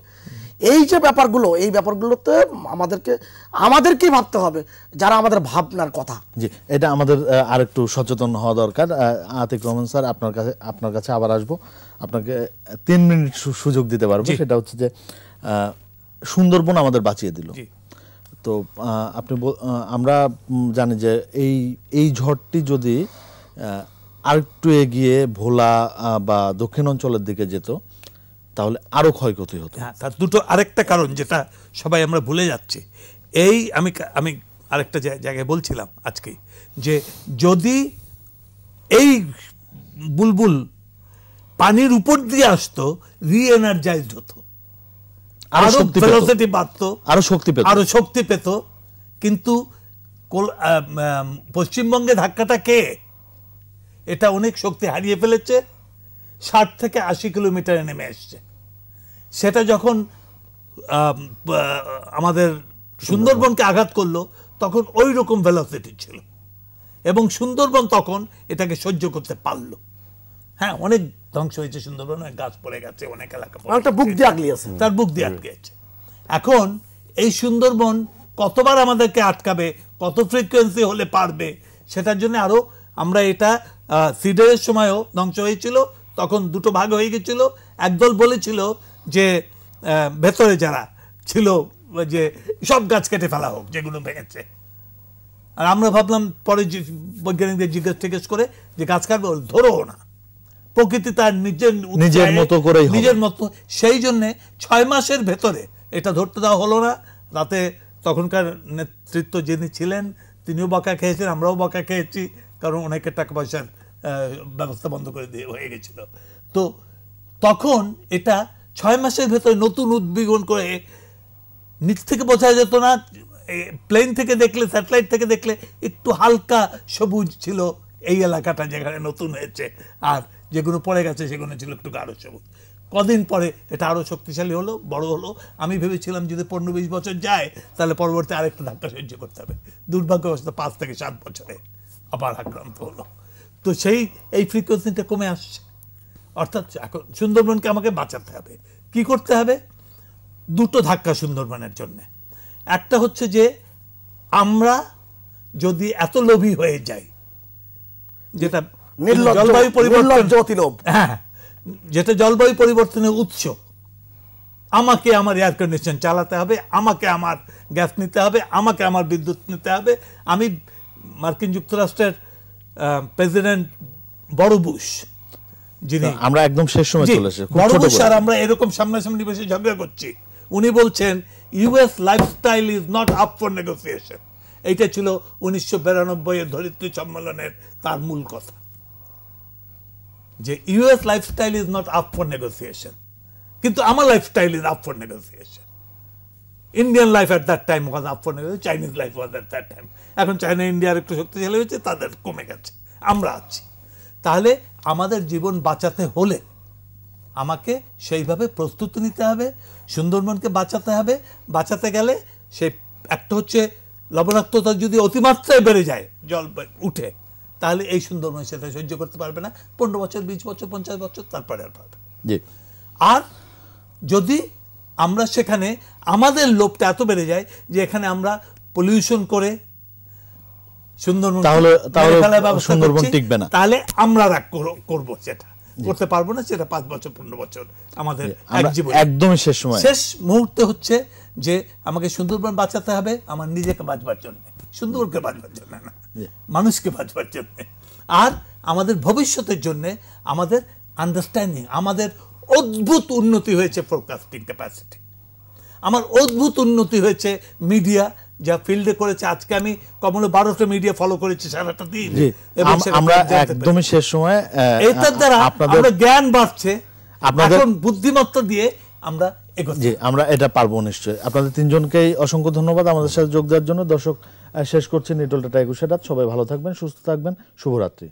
এই যে ব্যাপারগুলো এই ব্যাপারগুলোতে আমাদেরকে আমাদেরকেই ভাবতে হবে যারা আমাদের ভাবনার কথা জি এটা আমাদের আর একটু সচেতন হওয়া দরকার আতিক রহমান স্যার আপনার কাছে আপনার কাছে আবার আসবো আপনাকে তিন মিনিট সুযোগ দিতে পারবো সেটা হচ্ছে যে সুন্দরবন আমাদের বাঁচিয়ে দিল তো আপনি আমরা জানি যে এই এই ঝড়টি যদি আরেকটু এগিয়ে ভোলা বা দক্ষিণ অঞ্চলের দিকে যেত তাহলে আরও ক্ষয়ক্ষতি হতো হ্যাঁ, তার দুটো আরেকটা কারণ যেটা সবাই আমরা ভুলে যাচ্ছি এই আমি আমি আরেকটা জায়গায় বলছিলাম আজকে যে যদি এই বুলবুল পানির উপর দিয়ে আসতো রিএনার্জাইজড হতো আরো শক্তি পেত আরো শক্তি পেত কিন্তু পশ্চিমবঙ্গে ধাক্কাটা কে এটা অনেক শক্তি হারিয়ে ফেলেছে ষাট থেকে আশি কিলোমিটারে নেমে এসছে সেটা যখন আমাদের সুন্দরবনকে আঘাত করলো তখন ওই রকম ভেলোসিটি ছিল এবং সুন্দরবন তখন এটাকে সহ্য করতে পারলো হ্যাঁ অনেক ধ্বংস হয়েছে সুন্দরবন অনেক গাছ পড়ে গেছে অনেক এলাকা একটা বুক দিয়ে আছে তার বুক দিয়ে আটকে আছে এখন এই সুন্দরবন কতবার আমাদেরকে আটকাবে কত ফ্রিকোয়েন্সি হলে পারবে সেটার জন্য আরও আমরা এটা সিডের সময়ও ধ্বংস হয়েছিল তখন দুটো ভাগ হয়ে গেছিল একদল বলেছিল যে ভেতরে যারা ছিল যে সব গাছ কেটে ফেলা হোক যেগুলো ভেঙেছে আর আমরা ভাবলাম পরে বৈজ্ঞানিকদের জিজ্ঞেস টিজ্ঞেস করে যে গাছ কাটবে ধরো না প্রকৃতি তার নিজের নিজের মানে মতো করে নিজের মতো সেই জন্যে ছয় মাসের ভেতরে এটা ধরতে দেওয়া হলো না তাতে তখনকার নেতৃত্ব যিনি ছিলেন তিনিও বকা খেয়েছেন আমরাও বকা খেয়েছি কারণ অনেকের টাকা পয়সার ব্যবস্থা বন্ধ করে দিয়ে হয়ে গেছিল তো তখন এটা ছয় মাসের ভেতরে নতুন উদ্বিগন করে নিচ থেকে বোঝা যেত না প্লেন থেকে দেখলে স্যাটেলাইট থেকে দেখলে একটু হালকা সবুজ ছিল এই এলাকাটা যেখানে নতুন হয়েছে আর যেগুলো পড়ে গেছে সেগুলো ছিল একটু গাঢ় সবুজ কদিন পরে এটা আরও শক্তিশালী হলো বড় হলো আমি ভেবেছিলাম যদি পনেরো বিশ বছর যায় তাহলে পরবর্তী আরেকটা ধাক্কা সহ্য করতে হবে দুর্ভাগ্যবশত পাঁচ থেকে সাত বছরে আবার আক্রান্ত হলো তো সেই এই ফ্রিকোয়েন্সিটা কমে আসছে অর্থাৎ এখন সুন্দরবনকে আমাকে বাঁচাতে হবে কি করতে হবে দুটো ধাক্কা সুন্দরবনের জন্য একটা হচ্ছে যে আমরা যদি এত লোভী হয়ে যাই যেটা জলবায়ু পরিবর্তন হ্যাঁ যেটা জলবায়ু পরিবর্তনের উৎস আমাকে আমার এয়ার কন্ডিশন চালাতে হবে আমাকে আমার গ্যাস নিতে হবে আমাকে আমার বিদ্যুৎ নিতে হবে আমি মার্কিন যুক্তরাষ্ট্রের প্রেসিডেন্ট বড় বুশ যিনি আমরা একদম শেষ সময় চলে এসেছি বড় বুশ আর আমরা এরকম সামনাসামনি বসে ঝগড়া করছি উনি বলছেন US lifestyle is not up for negotiation এইটা ছিল উনিশশো বিরানব্বই এর ধরিত্রী সম্মেলনের তার মূল কথা যে US lifestyle is not up for negotiation কিন্তু আমার lifestyle is up for negotiation Indian life at that time was up for negotiation Chinese life was at that time এখন চায়না ইন্ডিয়ার একটু শক্তিশালী হয়েছে তাদের কমে গেছে আমরা আছি তাহলে আমাদের জীবন বাঁচাতে হলে আমাকে সেইভাবে প্রস্তুতি নিতে হবে সুন্দরবনকে বাঁচাতে হবে বাঁচাতে গেলে সে একটা হচ্ছে লবণাক্ততা যদি অতিমাত্রায় বেড়ে যায় জল উঠে তাহলে এই সুন্দরবন সেটা সহ্য করতে পারবে না পনেরো বছর বিশ বছর পঞ্চাশ বছর তারপরে আর পারবে জি আর যদি আমরা সেখানে আমাদের লোভটা এত বেড়ে যায় যে এখানে আমরা পলিউশন করে সুন্দরবন টিকবে না তাহলে আমরা রাগ করব সেটা করতে পারবো না সেটা পাঁচ বছর পনেরো বছর আমাদের একদমই শেষ সময় শেষ মুহূর্তে হচ্ছে যে আমাকে সুন্দরবন বাঁচাতে হবে আমার নিজেকে বাঁচবার জন্য সুন্দরবনকে বাঁচবার জন্য না মানুষকে বাঁচবার জন্য আর আমাদের ভবিষ্যতের জন্য আমাদের আন্ডারস্ট্যান্ডিং আমাদের অদ্ভুত উন্নতি হয়েছে ফোরকাস্টিং ক্যাপাসিটি আমার অদ্ভুত উন্নতি হয়েছে মিডিয়া যা ফিল্ডে করেছে আজকে আমি কমলো বারোটা মিডিয়া ফলো করেছি সারাটা দিন আমরা একদমই শেষ সময় এটার দ্বারা আপনাদের জ্ঞান বাড়ছে আপনাদের বুদ্ধিমত্তা দিয়ে আমরা জি আমরা এটা পারবো নিশ্চয়ই আপনাদের তিনজনকেই অসংখ্য ধন্যবাদ আমাদের সাথে যোগ দেওয়ার জন্য দর্শক শেষ করছি নিটল টাটা একুশে রাত সবাই ভালো থাকবেন সুস্থ থাকবেন শুভরাত্রি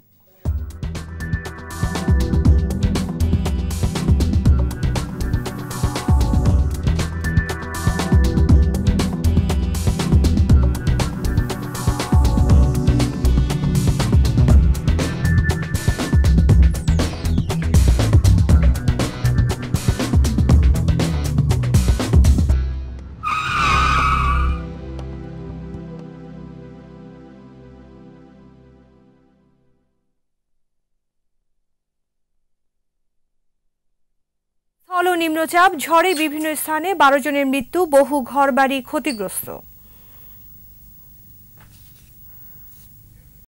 নিম্নচাপ ঝড়ে বিভিন্ন স্থানে বারো জনের মৃত্যু বহু ঘরবাড়ি ক্ষতিগ্রস্ত